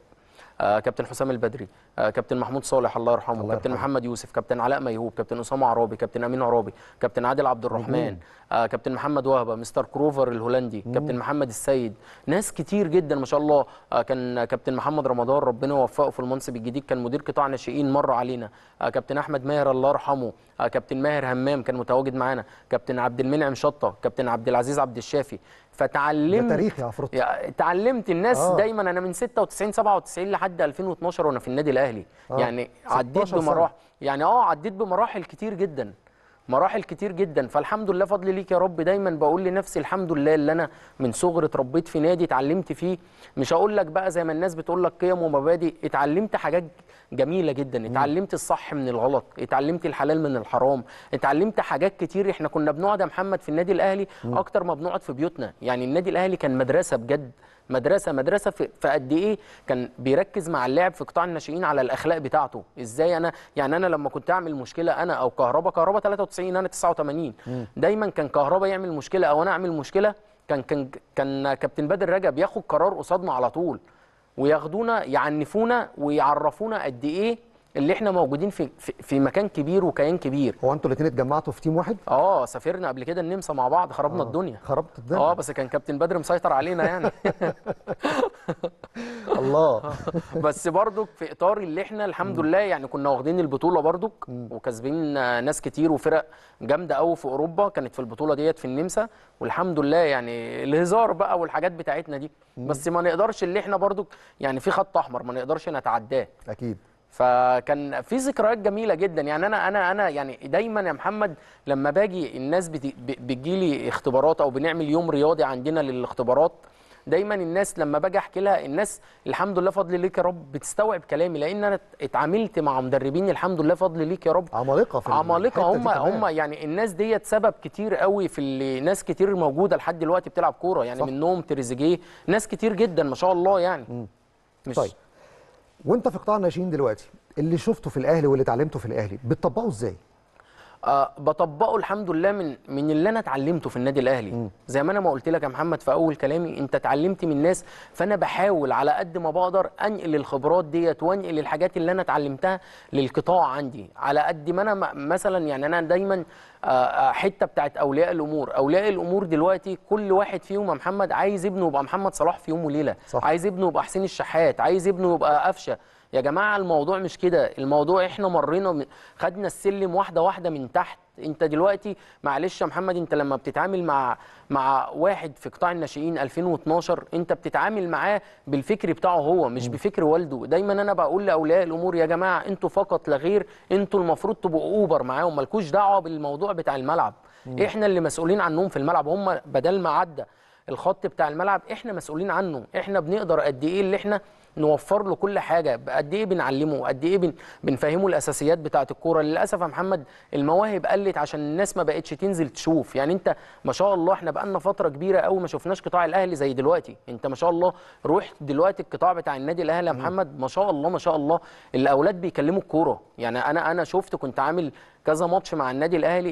آه، كابتن حسام البدري آه، كابتن محمود صالح الله يرحمه الله كابتن محمد يوسف كابتن علاء ميهوب كابتن اسامه عرابي كابتن امين عرابي كابتن عادل عبد الرحمن آه، كابتن محمد وهبه مستر كروفر الهولندي كابتن محمد السيد ناس كتير جدا ما شاء الله كان كابتن محمد رمضان ربنا يوفقه في المنصب الجديد كان مدير قطاع ناشئين مر علينا كابتن احمد ماهر الله يرحمه كابتن ماهر همام كان متواجد معانا كابتن عبد المنعم شطه كابتن عبد العزيز عبد الشافي فتعلمت تاريخ يا افرط تعلمت الناس آه. دايما انا من 96 97 لحد 2012 وانا في النادي الاهلي آه. يعني عديت بمراحل يعني اه عديت بمراحل كتير جدا مراحل كتير جدا فالحمد لله فضل ليك يا رب دايما بقول لنفسي الحمد لله اللي انا من صغري اتربيت في نادي اتعلمت فيه مش هقول لك بقى زي ما الناس بتقول لك قيم ومبادئ اتعلمت حاجات جميله جدا اتعلمت الصح من الغلط اتعلمت الحلال من الحرام اتعلمت حاجات كتير احنا كنا بنقعد يا محمد في النادي الاهلي اكتر ما بنقعد في بيوتنا يعني النادي الاهلي كان مدرسه بجد مدرسه مدرسه في قد ايه كان بيركز مع اللاعب في قطاع الناشئين على الاخلاق بتاعته ازاي انا يعني انا لما كنت اعمل مشكله انا او كهربا كهربا 93 انا 89 دايما كان كهربا يعمل مشكله او انا اعمل مشكله كان كان كان كابتن بدر رجب ياخد قرار قصادنا على طول وياخدونا يعنفونا ويعرفونا قد ايه اللي احنا موجودين في في مكان كبير وكيان كبير هو انتوا الاثنين اتجمعتوا في تيم واحد اه سافرنا قبل كده النمسا مع بعض خربنا أوه. الدنيا خربت الدنيا اه بس كان كابتن بدر مسيطر علينا يعني (laughs) الله (laughs) بس برضك في اطار اللي احنا الحمد لله يعني كنا واخدين البطوله برضك وكاسبين ناس كتير وفرق جامده قوي في اوروبا كانت في البطوله ديت في النمسا والحمد لله يعني الهزار بقى والحاجات بتاعتنا دي بس ما نقدرش اللي احنا برضك يعني في خط احمر ما نقدرش نتعداه اكيد فكان في ذكريات جميله جدا يعني انا انا انا يعني دايما يا محمد لما باجي الناس بتجي لي اختبارات او بنعمل يوم رياضي عندنا للاختبارات دايما الناس لما باجي احكي لها الناس الحمد لله فضل ليك يا رب بتستوعب كلامي لان انا اتعاملت مع مدربين الحمد لله فضل ليك يا رب عمالقه في عمالقه هم هم يعني الناس ديت سبب كتير قوي في اللي ناس كتير موجوده لحد دلوقتي بتلعب كوره يعني صح. منهم تريزيجيه ناس كتير جدا ما شاء الله يعني مش طيب وانت في قطاع الناشئين دلوقتي اللي شفته في الاهلي واللي اتعلمته في الاهلي بتطبقه ازاي أه بطبقه الحمد لله من من اللي انا اتعلمته في النادي الاهلي م. زي ما انا ما قلت لك يا محمد في اول كلامي انت اتعلمت من ناس فانا بحاول على قد ما بقدر انقل الخبرات ديت وانقل الحاجات اللي انا اتعلمتها للقطاع عندي على قد ما انا مثلا يعني انا دايما آه، آه، حته بتاعت اولياء الامور اولياء الامور دلوقتي كل واحد فيهم يا محمد عايز ابنه يبقى محمد صلاح في يوم وليله صح. عايز ابنه يبقى حسين الشحات عايز ابنه يبقى قفشه يا جماعه الموضوع مش كده الموضوع احنا مرينا خدنا السلم واحده واحده من تحت انت دلوقتي معلش يا محمد انت لما بتتعامل مع مع واحد في قطاع الناشئين 2012 انت بتتعامل معاه بالفكر بتاعه هو مش بفكر والده دايما انا بقول لاولياء الامور يا جماعه انتوا فقط لا غير انتوا المفروض تبقوا اوبر معاهم مالكوش دعوه بالموضوع بتاع الملعب م. احنا اللي مسؤولين عنهم في الملعب هم بدل ما عدى الخط بتاع الملعب احنا مسؤولين عنه احنا بنقدر قد ايه اللي احنا نوفر له كل حاجه قد ايه بنعلمه قد ايه بنفهمه الاساسيات بتاعه الكوره للاسف يا محمد المواهب قلت عشان الناس ما بقتش تنزل تشوف يعني انت ما شاء الله احنا بقالنا فتره كبيره قوي ما شفناش قطاع الاهلي زي دلوقتي انت ما شاء الله رحت دلوقتي القطاع بتاع النادي الاهلي يا محمد ما شاء الله ما شاء الله الاولاد بيكلموا الكوره يعني انا انا شفت كنت عامل كذا ماتش مع النادي الاهلي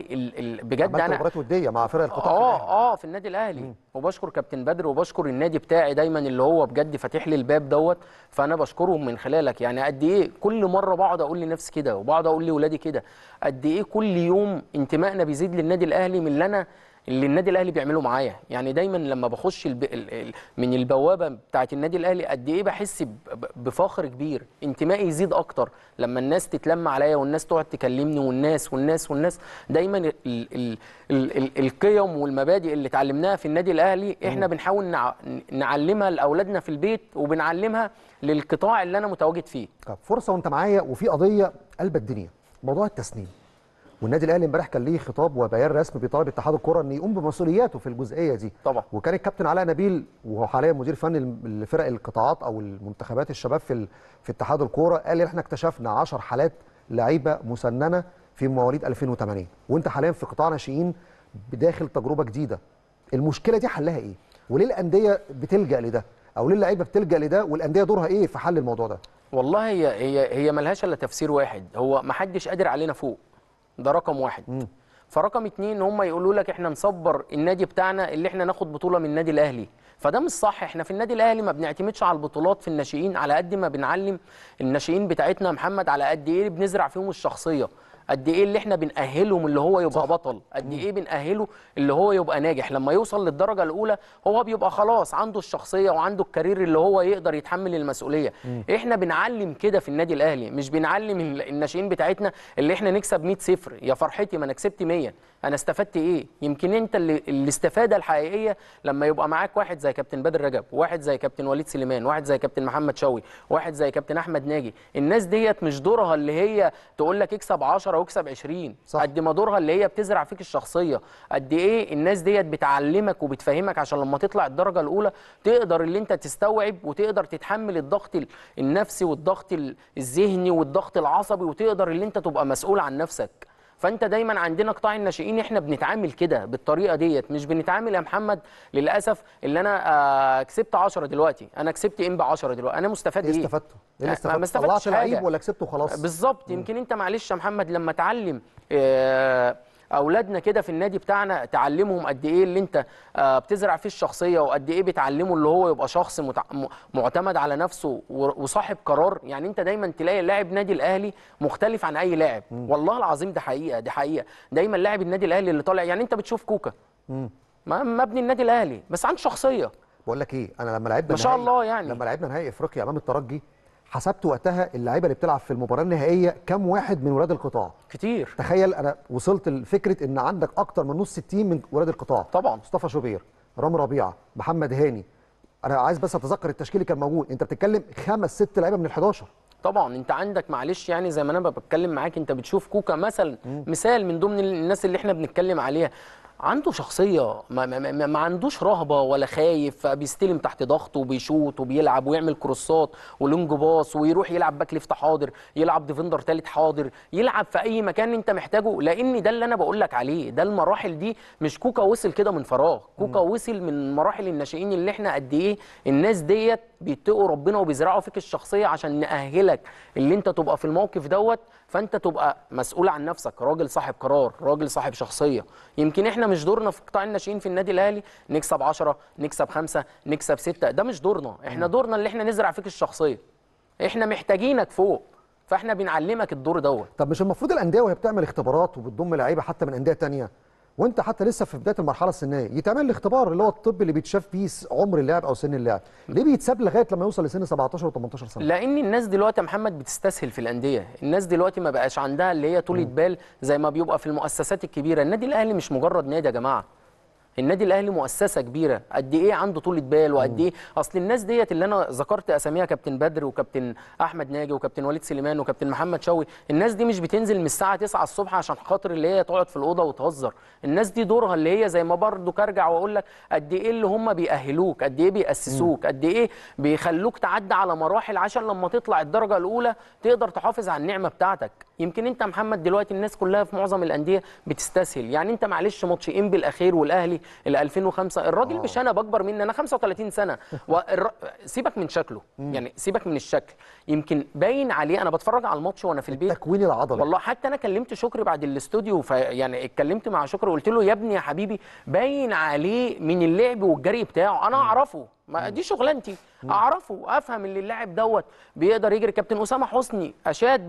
بجد انا مباريات وديه مع فرق القطاع اه اه في النادي الاهلي مم. وبشكر كابتن بدر وبشكر النادي بتاعي دايما اللي هو بجد فاتح لي الباب دوت فانا بشكرهم من خلالك يعني قد ايه كل مره بقعد اقول لنفسي كده وبقعد اقول لاولادي كده قد ايه كل يوم انتمائنا بيزيد للنادي الاهلي من اللي انا اللي النادي الاهلي بيعمله معايا يعني دايما لما بخش الب... من البوابه بتاعه النادي الاهلي قد ايه بحس بفخر كبير انتمائي يزيد اكتر لما الناس تتلم عليا والناس تقعد تكلمني والناس والناس والناس دايما ال... ال... ال... القيم والمبادئ اللي اتعلمناها في النادي الاهلي احنا بنحاول نع... نعلمها لاولادنا في البيت وبنعلمها للقطاع اللي انا متواجد فيه طب فرصه وانت معايا وفي قضيه قلب الدنيا موضوع التسنيم والنادي الاهلي امبارح كان ليه خطاب وبيان رسمي بيطالب اتحاد الكره ان يقوم بمسؤولياته في الجزئيه دي طبعا وكان الكابتن علاء نبيل وهو حاليا مدير فني لفرق القطاعات او المنتخبات الشباب في في اتحاد الكوره قال احنا اكتشفنا 10 حالات لعيبه مسننه في مواليد 2008 وانت حاليا في قطاع ناشئين بداخل تجربه جديده المشكله دي حلها ايه وليه الانديه بتلجا لده او ليه اللعيبه بتلجا لده والانديه دورها ايه في حل الموضوع ده والله هي هي هي ملهاش الا تفسير واحد هو ما حدش قادر علينا فوق ده رقم واحد مم. فرقم اتنين هم يقولوا لك احنا نصبر النادي بتاعنا اللي احنا ناخد بطوله من النادي الاهلي فده مش صح احنا في النادي الاهلي ما بنعتمدش على البطولات في الناشئين على قد ما بنعلم الناشئين بتاعتنا محمد على قد ايه بنزرع فيهم الشخصيه قد ايه اللي احنا بنأهله من اللي هو يبقى صح. بطل قد ايه بنأهله اللي هو يبقى ناجح لما يوصل للدرجه الاولى هو بيبقى خلاص عنده الشخصيه وعنده الكارير اللي هو يقدر يتحمل المسؤوليه مم. احنا بنعلم كده في النادي الاهلي مش بنعلم الناشئين بتاعتنا اللي احنا نكسب 100 صفر يا فرحتي ما انا كسبت 100 انا استفدت ايه يمكن انت اللي الاستفاده الحقيقيه لما يبقى معاك واحد زي كابتن بدر رجب واحد زي كابتن وليد سليمان واحد زي كابتن محمد شوقي واحد زي كابتن احمد ناجي الناس ديت مش دورها اللي هي تقول لك اكسب 10 واكسب 20 صح. قد ما دورها اللي هي بتزرع فيك الشخصيه قد ايه الناس ديت بتعلمك وبتفهمك عشان لما تطلع الدرجه الاولى تقدر اللي انت تستوعب وتقدر تتحمل الضغط النفسي والضغط الذهني والضغط العصبي وتقدر اللي انت تبقى مسؤول عن نفسك فانت دايما عندنا قطاع الناشئين احنا بنتعامل كده بالطريقه ديت مش بنتعامل يا محمد للاسف اللي انا آه كسبت 10 دلوقتي انا كسبت ام ب 10 دلوقتي انا مستفاد ايه؟ استفدت ايه اللي إيه طلعت لعيب ولا كسبته خلاص بالظبط يمكن انت معلش يا محمد لما تعلم آه اولادنا كده في النادي بتاعنا تعلمهم قد ايه اللي انت آه، بتزرع فيه الشخصيه وقد ايه بتعلمه اللي هو يبقى شخص معتمد على نفسه وصاحب قرار يعني انت دايما تلاقي لاعب نادي الاهلي مختلف عن اي لاعب والله العظيم ده حقيقه دي حقيقه دايما لاعب النادي الاهلي اللي طالع يعني انت بتشوف كوكا مبني النادي الاهلي بس عنده شخصيه بقول لك ايه انا لما لعبنا ما شاء الله يعني لما لعبنا نهائي افريقيا امام الترجي حسبت وقتها اللعيبه اللي بتلعب في المباراه النهائيه كم واحد من ولاد القطاع كتير تخيل انا وصلت لفكره ان عندك اكتر من نص التيم من ولاد القطاع طبعا مصطفى شوبير رام ربيعه محمد هاني انا عايز بس اتذكر التشكيل اللي كان موجود انت بتتكلم خمس ست لعيبه من ال11 طبعا انت عندك معلش يعني زي ما انا بتكلم معاك انت بتشوف كوكا مثلا مثال من ضمن الناس اللي احنا بنتكلم عليها عنده شخصيه ما, ما, ما, ما عندوش رهبه ولا خايف بيستلم تحت ضغط وبيشوط وبيلعب ويعمل كروسات ولونج باص ويروح يلعب باك ليفت حاضر يلعب ديفندر ثالث حاضر يلعب في اي مكان انت محتاجه لان ده اللي انا بقول لك عليه ده المراحل دي مش كوكا وصل كده من فراغ كوكا م. وصل من مراحل الناشئين اللي احنا قد ايه الناس ديت بيتقوا ربنا وبيزرعوا فيك الشخصيه عشان ناهلك اللي انت تبقى في الموقف دوت فانت تبقى مسؤول عن نفسك راجل صاحب قرار راجل صاحب شخصيه يمكن احنا مش دورنا في قطاع الناشئين في النادي الاهلي نكسب 10 نكسب 5 نكسب 6 ده مش دورنا احنا دورنا اللي احنا نزرع فيك الشخصيه احنا محتاجينك فوق فاحنا بنعلمك الدور دوت طب مش المفروض الانديه وهي بتعمل اختبارات وبتضم لعيبه حتى من انديه ثانيه وانت حتى لسه في بدايه المرحله السنيه يتعمل الاختبار اللي هو الطب اللي بيتشاف فيه عمر اللاعب او سن اللاعب ليه بيتساب لغايه لما يوصل لسن 17 و18 سنه لان الناس دلوقتي يا محمد بتستسهل في الانديه الناس دلوقتي ما بقاش عندها اللي هي طولة بال زي ما بيبقى في المؤسسات الكبيره النادي الاهلي مش مجرد نادي يا جماعه النادي الاهلي مؤسسه كبيره قد ايه عنده طولة بال وقد ايه اصل الناس ديت اللي انا ذكرت اساميها كابتن بدر وكابتن احمد ناجي وكابتن وليد سليمان وكابتن محمد شوقي الناس دي مش بتنزل من الساعه 9 الصبح عشان خاطر اللي هي تقعد في الاوضه وتهزر الناس دي دورها اللي هي زي ما برضو كرجع واقول لك قد ايه اللي هم بيأهلوك قد ايه بيأسسوك قد ايه بيخلوك تعدي على مراحل عشان لما تطلع الدرجه الاولى تقدر تحافظ على النعمه بتاعتك يمكن انت محمد دلوقتي الناس كلها في معظم الانديه بتستسهل يعني انت معلش ماتش ام بالاخير والاهلي ال 2005 الراجل آه. مش انا بكبر مني انا 35 سنه (laughs) والر... سيبك من شكله يعني سيبك من الشكل يمكن باين عليه انا بتفرج على الماتش وانا في البيت التكوين العضلي والله حتى انا كلمت شكري بعد الاستوديو ف... يعني اتكلمت مع شكري وقلت له يا ابني يا حبيبي باين عليه من اللعب والجري بتاعه انا اعرفه ما دي شغلانتي اعرفه افهم ان اللاعب دوت بيقدر يجري كابتن اسامه حسني اشاد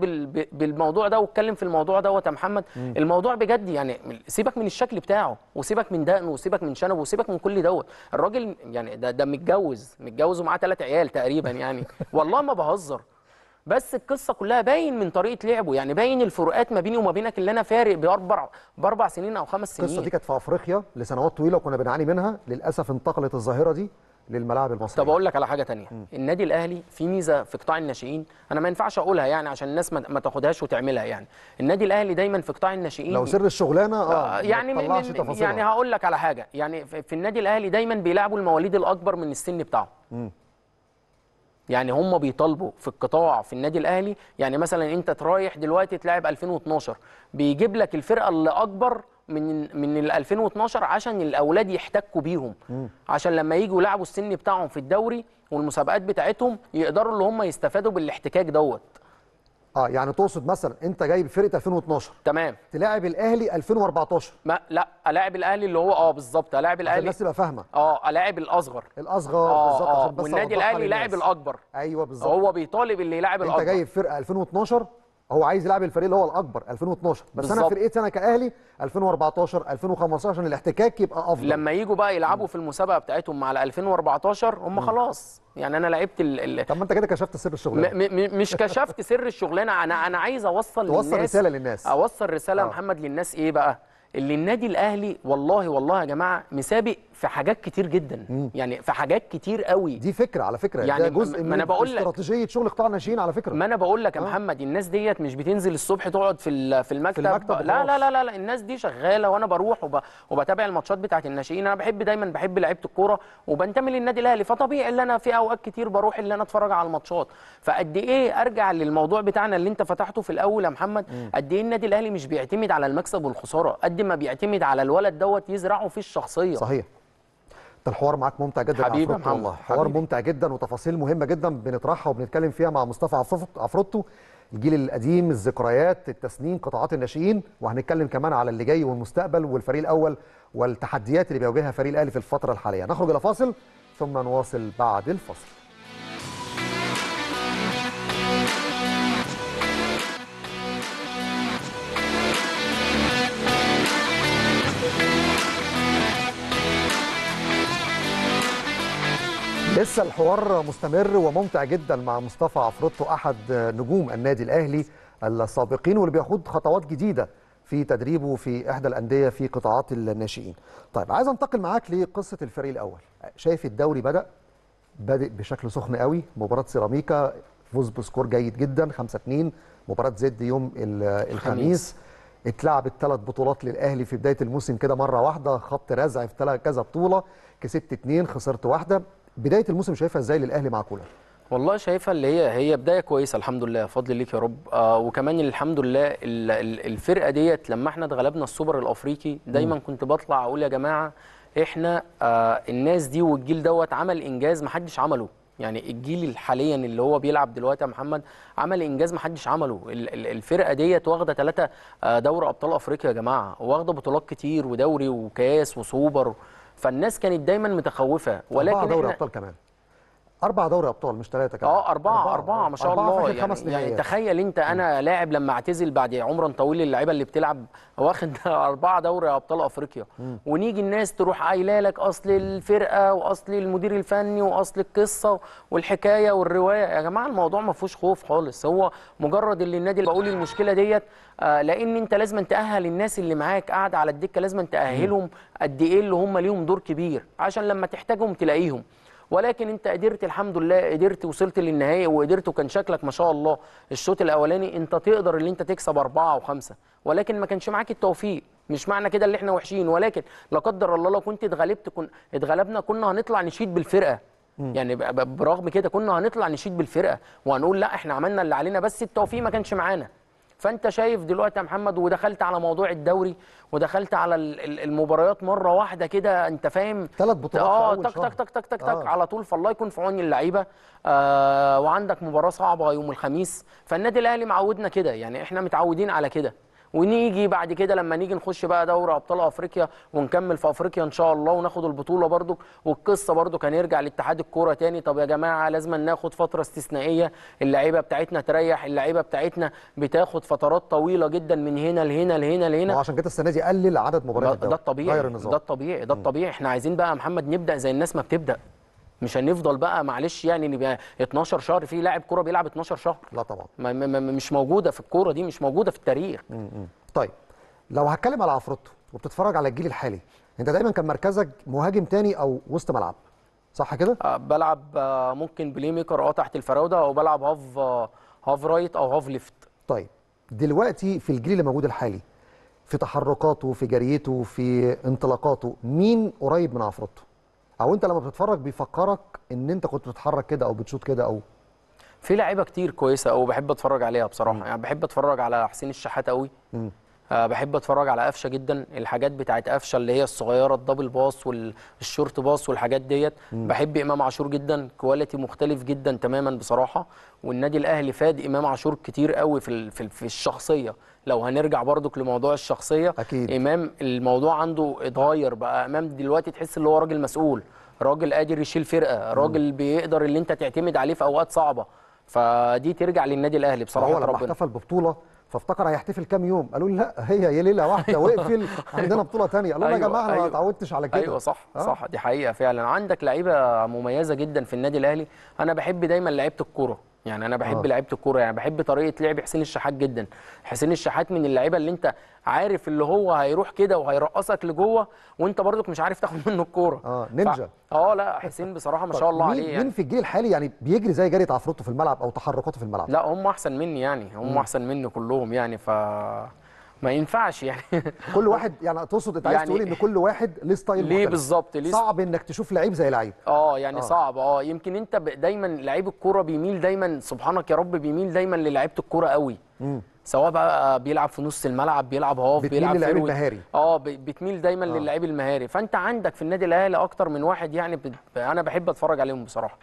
بالموضوع ده واتكلم في الموضوع دوت يا محمد مم. الموضوع بجد يعني سيبك من الشكل بتاعه وسيبك من دقنه وسيبك من شنبه وسيبك من كل دوت الراجل يعني ده ده متجوز متجوز ومعاه ثلاث عيال تقريبا يعني (laughs) والله ما بهزر بس القصه كلها باين من طريقه لعبه يعني باين الفروقات ما بيني وما بينك اللي انا فارق باربع باربع سنين او خمس سنين القصه دي كانت في افريقيا لسنوات طويله وكنا بنعاني منها للاسف انتقلت الظاهره دي للملاعب المصريه طب اقول لك على حاجه م. النادي الاهلي في ميزه في قطاع الناشئين انا ما ينفعش اقولها يعني عشان الناس ما تاخدهاش وتعملها يعني النادي الاهلي دايما في قطاع الناشئين لو سر الشغلانه اه, آه، يعني ما يعني هقول لك على حاجه يعني في النادي الاهلي دايما بيلعبوا المواليد الاكبر من السن بتاعهم م. يعني هم بيطالبوا في القطاع في النادي الاهلي يعني مثلا انت رايح دلوقتي تلعب 2012 بيجيب لك الفرقه اللي اكبر من من ال 2012 عشان الاولاد يحتكوا بيهم عشان لما يجوا يلعبوا السن بتاعهم في الدوري والمسابقات بتاعتهم يقدروا اللي هم يستفادوا بالاحتكاك دوت اه يعني تقصد مثلا انت جايب فرقه 2012 تمام تلاعب الاهلي 2014 ما لا الاعب الاهلي اللي هو اه بالظبط الاعب الاهلي الناس تبقى فاهمه اه الاعب الاصغر الاصغر آه بالظبط آه عشان بس والنادي الاهلي لاعب الاكبر ايوه بالظبط هو بيطالب اللي يلاعب الاكبر انت جايب فرقه 2012 هو عايز يلعب الفريق اللي هو الاكبر 2012 بس بالزبط. انا فرقتي انا كاهلي 2014 2015 عشان الاحتكاك يبقى افضل لما يجوا بقى يلعبوا في المسابقه بتاعتهم ال 2014 هم خلاص يعني انا لعبت ال ال طب ما انت كده كشفت سر الشغلانه مش كشفت سر الشغلانه انا انا عايز اوصل للناس اوصل رساله للناس اوصل رساله آه. محمد للناس ايه بقى اللي النادي الاهلي والله والله يا جماعه مسابق في حاجات كتير جدا مم. يعني في حاجات كتير قوي دي فكره على فكره يعني ده جزء ما من استراتيجيه شغل قطاع الناشئين على فكره ما انا بقول لك يا آه. محمد الناس ديت مش بتنزل الصبح تقعد في في المكتب, في المكتب لا, لا لا لا لا الناس دي شغاله وانا بروح وب... وبتابع الماتشات بتاعه الناشئين انا بحب دايما بحب لعيبه الكوره وبنتمي للنادي الاهلي فطبيعي ان انا في اوقات كتير بروح ان انا اتفرج على الماتشات فقد ايه ارجع للموضوع بتاعنا اللي انت فتحته في الاول يا محمد قد ايه النادي الاهلي مش بيعتمد على المكسب والخساره قد ما بيعتمد على الولد دوت يزرعه في الشخصيه صحيح ده الحوار معاك ممتع جدا حبيبي يا محمد حوار حبيبي. ممتع جدا وتفاصيل مهمه جدا بنطرحها وبنتكلم فيها مع مصطفى عفروتو الجيل القديم الذكريات التسنيم قطاعات الناشئين وهنتكلم كمان على اللي جاي والمستقبل والفريق الاول والتحديات اللي بيواجهها فريق الاهلي في الفتره الحاليه نخرج الى فاصل ثم نواصل بعد الفاصل لسه الحوار مستمر وممتع جدا مع مصطفى عفروتو احد نجوم النادي الاهلي السابقين واللي بيخوض خطوات جديده في تدريبه في احدى الانديه في قطاعات الناشئين. طيب عايز انتقل معاك لقصه الفريق الاول، شايف الدوري بدا بادئ بشكل سخن قوي، مباراه سيراميكا فوز بسكور جيد جدا 5-2 مباراه زد يوم الخميس اتلعبت ثلاث بطولات للاهلي في بدايه الموسم كده مره واحده خط رزع في ثلاث كذا بطوله كسبت اثنين خسرت واحده بدايه الموسم شايفها ازاي للاهلي مع كولر والله شايفها اللي هي هي بدايه كويسه الحمد لله فضل ليك يا رب آه وكمان الحمد لله الفرقه ديت لما احنا اتغلبنا السوبر الافريقي دايما كنت بطلع اقول يا جماعه احنا آه الناس دي والجيل دوت عمل انجاز ما حدش عمله يعني الجيل حاليا اللي هو بيلعب دلوقتي يا محمد عمل انجاز ما حدش عمله الفرقه ديت واخده ثلاثه آه، دوري ابطال افريقيا يا جماعه واخده بطولات كتير ودوري وكاس وسوبر فالناس كانت دايما متخوفه ولكن دوري ابطال كمان اربع دوري ابطال مش ثلاثه كمان اه أربعة, أربعة, اربعه ما شاء أربعة الله يعني, خمس يعني تخيل انت انا لاعب لما اعتزل بعد عمرا طويل اللعيبه اللي بتلعب واخد (laughs) اربعه دوري ابطال افريقيا ونيجي الناس تروح قايله لك اصل الفرقه واصل المدير الفني واصل القصه والحكايه والروايه يا جماعه الموضوع ما فيهوش خوف خالص هو مجرد اللي النادي اللي بقول المشكله ديت آه، لان انت لازم تاهل الناس اللي معاك قاعده على الدكه لازم تاهلهم قد ايه اللي هم ليهم دور كبير عشان لما تحتاجهم تلاقيهم ولكن انت قدرت الحمد لله قدرت وصلت للنهايه وقدرت وكان شكلك ما شاء الله الشوط الاولاني انت تقدر ان انت تكسب اربعه وخمسه ولكن ما كانش معاك التوفيق مش معنى كده اللي احنا وحشين ولكن لا قدر الله لو كنت اتغلبت كن اتغلبنا كنا هنطلع نشيد بالفرقه يعني برغم كده كنا هنطلع نشيد بالفرقه وهنقول لا احنا عملنا اللي علينا بس التوفيق ما كانش معانا فانت شايف دلوقتي يا محمد ودخلت على موضوع الدوري ودخلت على المباريات مره واحده كده انت فاهم ثلاث بطولات اه تك تك تك تك تك آه. على طول فالله يكون في عون اللعيبه آه وعندك مباراه صعبه يوم الخميس فالنادي الاهلي معودنا كده يعني احنا متعودين على كده ونيجي بعد كده لما نيجي نخش بقى دوري ابطال افريقيا ونكمل في افريقيا ان شاء الله وناخد البطوله برده والقصه كان هنرجع لاتحاد الكوره تاني طب يا جماعه لازم ناخد فتره استثنائيه اللعيبه بتاعتنا تريح اللعيبه بتاعتنا بتاخد فترات طويله جدا من هنا لهنا لهنا لهنا عشان كده السنه دي قلل عدد مباريات الدوري ده الطبيعي ده الطبيعي ده الطبيعي احنا عايزين بقى يا محمد نبدا زي الناس ما بتبدا مش هنفضل بقى معلش يعني نبقى 12 شهر في لاعب كوره بيلعب 12 شهر لا طبعا ما ما مش موجوده في الكوره دي مش موجوده في التاريخ طيب لو هتكلم على عفروتو وبتتفرج على الجيل الحالي انت دايما كان مركزك مهاجم تاني او وسط ملعب صح كده أه بلعب أه ممكن بلاي ميكر اه تحت الفراوده او بلعب هاف آه، هاف رايت او هاف ليفت طيب دلوقتي في الجيل اللي موجود الحالي في تحركاته في جريته في انطلاقاته مين قريب من عفروتو او انت لما بتتفرج بيفكرك ان انت كنت بتتحرك كده او بتشوط كده او في لعيبه كتير كويسه قوي بحب اتفرج عليها بصراحه م. يعني بحب اتفرج على حسين الشحات قوي آه، بحب اتفرج على قفشه جدا الحاجات بتاعت قفشه اللي هي الصغيره الدبل باص والشورت باص والحاجات ديت بحب امام عاشور جدا كواليتي مختلف جدا تماما بصراحه والنادي الاهلي فاد امام عاشور كتير قوي في في الشخصيه لو هنرجع برضك لموضوع الشخصيه أكيد. امام الموضوع عنده اتغير بقى امام دلوقتي تحس ان هو راجل مسؤول راجل قادر يشيل فرقه راجل بيقدر اللي انت تعتمد عليه في اوقات صعبه فدي ترجع للنادي الاهلي بصراحه هو لما احتفل ببطوله فافتكر هيحتفل كام يوم قالوا لي لا هي ليله واحده أيوة واقفل عندنا بطوله ثانيه قالوا أيوة يا جماعه انا أيوة ما اتعودتش على كده ايوه صح أه؟ صح دي حقيقه فعلا عندك لعيبه مميزه جدا في النادي الاهلي انا بحب دايما لعيبه الكوره يعني انا بحب آه. لعيبه الكوره يعني بحب طريقه لعب حسين الشحات جدا حسين الشحات من اللعيبه اللي انت عارف اللي هو هيروح كده وهيرقصك لجوه وانت برضك مش عارف تاخد منه الكوره اه نينجا ف... اه لا حسين بصراحه ما طيب، شاء الله عليه مين, يعني. مين في الجيل الحالي يعني بيجري زي جري عفروته في الملعب او تحركاته في الملعب لا هم احسن مني يعني هم احسن مني كلهم يعني ف ما ينفعش يعني (laughs) كل واحد يعني تقصد انت عايز يعني تقول ان كل واحد ليه ستايل ليه بالظبط ليه صعب انك تشوف لعيب زي لعيب اه يعني أوه. صعب اه يمكن انت دايما لعيب الكوره بيميل دايما سبحانك يا رب بيميل دايما للعيبه الكوره قوي امم سواء بقى بيلعب في نص الملعب بيلعب هاف بيلعب للعيب المهاري اه بتميل دايما آه. للعيب المهاري فانت عندك في النادي الاهلي اكتر من واحد يعني ب... انا بحب اتفرج عليهم بصراحه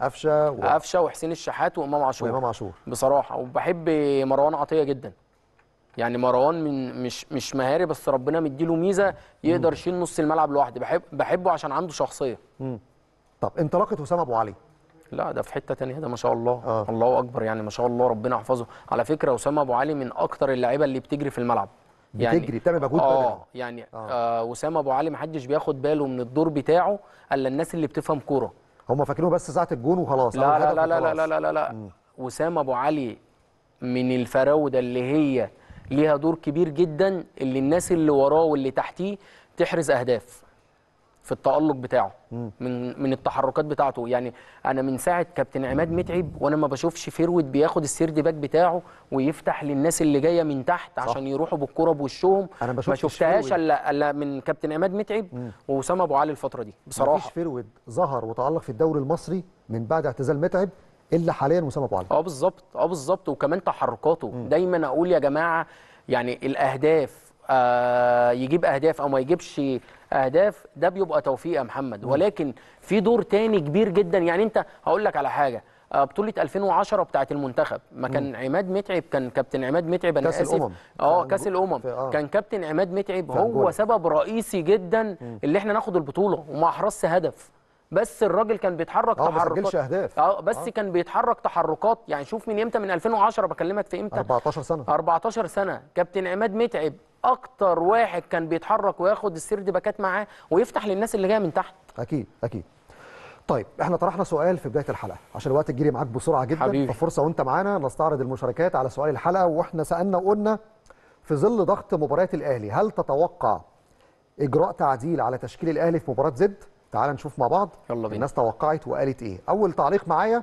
قفشه و... قفشه وحسين الشحات وامام عاشور وامام عاشور بصراحه وبحب مروان عطيه جدا يعني مروان من مش مش مهاري بس ربنا مديله ميزه يقدر يشيل نص الملعب لوحده بحب بحبه عشان عنده شخصيه مم. طب انطلاقه وسام ابو علي لا ده في حته ثانيه ده ما شاء الله آه. الله اكبر يعني ما شاء الله ربنا يحفظه على فكره وسام ابو علي من اكتر اللعيبه اللي بتجري في الملعب يعني بتجري بتعمل مجهود اه يعني آه. آه وسام ابو علي ما حدش بياخد باله من الدور بتاعه الا الناس اللي بتفهم كوره هم فاكرينه بس ساعه الجون وخلاص لا لا لا, وخلاص. لا لا لا لا لا لا وسام ابو علي من الفراوده اللي هي ليها دور كبير جدا اللي الناس اللي وراه واللي تحتيه تحرز اهداف في التالق بتاعه من من التحركات بتاعته يعني انا من ساعه كابتن عماد متعب وانا ما بشوفش فيرود بياخد السيرد باك بتاعه ويفتح للناس اللي جايه من تحت عشان يروحوا بالكره بوشهم انا ما شفتهاش الا الا من كابتن عماد متعب واسامه ابو علي الفتره دي بصراحه ما فيش فيرود ظهر وتالق في الدوري المصري من بعد اعتزال متعب الا حاليا وسام ابو علي اه بالظبط اه بالظبط وكمان تحركاته م. دايما اقول يا جماعه يعني الاهداف آه يجيب اهداف او ما يجيبش اهداف ده بيبقى توفيق يا محمد م. ولكن في دور تاني كبير جدا يعني انت هقول لك على حاجه آه، بطوله 2010 بتاعه المنتخب ما كان عماد متعب كان كابتن عماد متعب انا كاس الامم اه كاس الامم آه. كان كابتن عماد متعب هو سبب رئيسي جدا اللي احنا ناخد البطوله وما احرزش هدف بس الراجل كان بيتحرك آه، تحركات ما اهداف اه بس آه. كان بيتحرك تحركات يعني شوف من امتى من 2010 بكلمك في امتى 14 سنه 14 سنه كابتن عماد متعب اكتر واحد كان بيتحرك وياخد السرد باكات معاه ويفتح للناس اللي جايه من تحت اكيد اكيد طيب احنا طرحنا سؤال في بدايه الحلقه عشان الوقت الجري معاك بسرعه جدا حبيبي. ففرصه وانت معانا نستعرض المشاركات على سؤال الحلقه واحنا سالنا وقلنا في ظل ضغط مباراه الاهلي هل تتوقع اجراء تعديل على تشكيل الاهلي في مباراه زد تعال نشوف مع بعض يلا بينا. الناس توقعت وقالت ايه اول تعليق معايا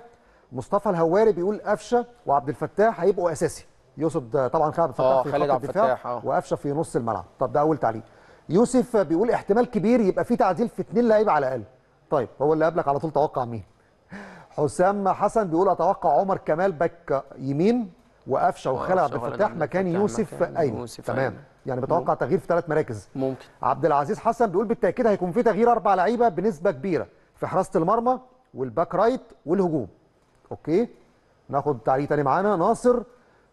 مصطفى الهواري بيقول قفشه وعبد الفتاح هيبقوا اساسي يقصد طبعا خالد آه، عبد الفتاح في خط الدفاع وقفشه في نص الملعب طب ده اول تعليق يوسف بيقول احتمال كبير يبقى في تعديل في اثنين لعيبه على الاقل طيب هو اللي قبلك على طول توقع مين (laughs) حسام حسن بيقول اتوقع عمر كمال باك يمين وقفشه آه، وخالد عبد الفتاح مكان يوسف ايمن تمام أيوة. يعني بتوقع تغيير في ثلاث مراكز ممكن عبد العزيز حسن بيقول بالتاكيد هيكون في تغيير اربع لعيبه بنسبه كبيره في حراسه المرمى والباك رايت والهجوم اوكي ناخد تعليق ثاني معانا ناصر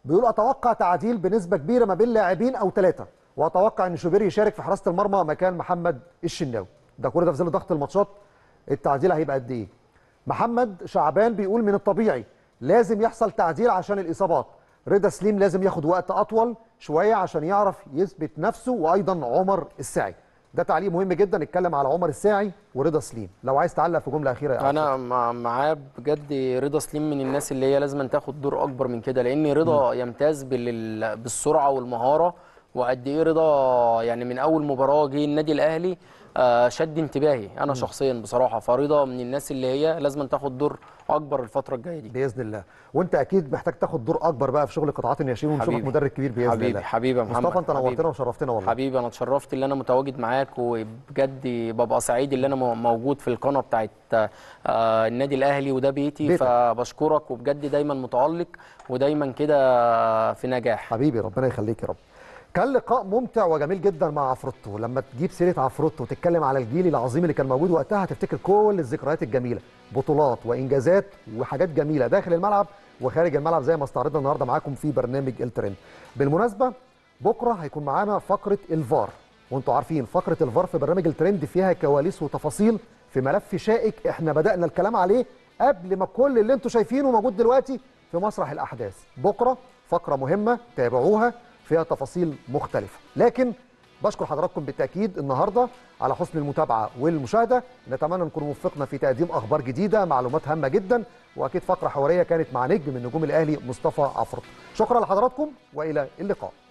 بيقول اتوقع تعديل بنسبه كبيره ما بين لاعبين او ثلاثه واتوقع ان شوبير يشارك في حراسه المرمى مكان محمد الشناوي ده كل ده في ظل ضغط الماتشات التعديل هيبقى قد ايه محمد شعبان بيقول من الطبيعي لازم يحصل تعديل عشان الاصابات رضا سليم لازم ياخد وقت اطول شويه عشان يعرف يثبت نفسه وايضا عمر الساعي ده تعليق مهم جدا اتكلم على عمر الساعي ورضا سليم لو عايز تعلق في جمله اخيره يا انا معاه بجد رضا سليم من الناس اللي هي لازم تاخد دور اكبر من كده لان رضا م. يمتاز بالسرعه والمهاره وقد ايه رضا يعني من اول مباراه جه النادي الاهلي آه، شد انتباهي انا م. شخصيا بصراحه فريضه من الناس اللي هي لازم تاخد دور اكبر الفتره الجايه دي باذن الله وانت اكيد محتاج تاخد دور اكبر بقى في شغل قطاعات الناشئين ونشوفك مدرب كبير باذن حبيبي الله حبيبي حبيبي محمد مصطفى انت نورتنا وشرفتنا والله حبيبي انا اتشرفت ان انا متواجد معاك وبجد ببقى سعيد ان انا موجود في القناه بتاعت آه، النادي الاهلي وده بيتي بيتك. فبشكرك وبجد دايما متالق ودايما كده في نجاح حبيبي ربنا يخليك يا رب كان لقاء ممتع وجميل جدا مع عفروتو لما تجيب سيره عفروتو وتتكلم على الجيل العظيم اللي كان موجود وقتها هتفتكر كل الذكريات الجميله بطولات وانجازات وحاجات جميله داخل الملعب وخارج الملعب زي ما استعرضنا النهارده معاكم في برنامج الترند بالمناسبه بكره هيكون معانا فقره الفار وانتم عارفين فقره الفار في برنامج الترند فيها كواليس وتفاصيل في ملف شائك احنا بدانا الكلام عليه قبل ما كل اللي انتم شايفينه موجود دلوقتي في مسرح الاحداث بكره فقره مهمه تابعوها فيها تفاصيل مختلفه لكن بشكر حضراتكم بالتاكيد النهارده على حسن المتابعه والمشاهده نتمنى نكون وفقنا في تقديم اخبار جديده معلومات هامه جدا واكيد فقره حواريه كانت مع نجم من نجوم الاهلي مصطفى عفرط شكرا لحضراتكم والى اللقاء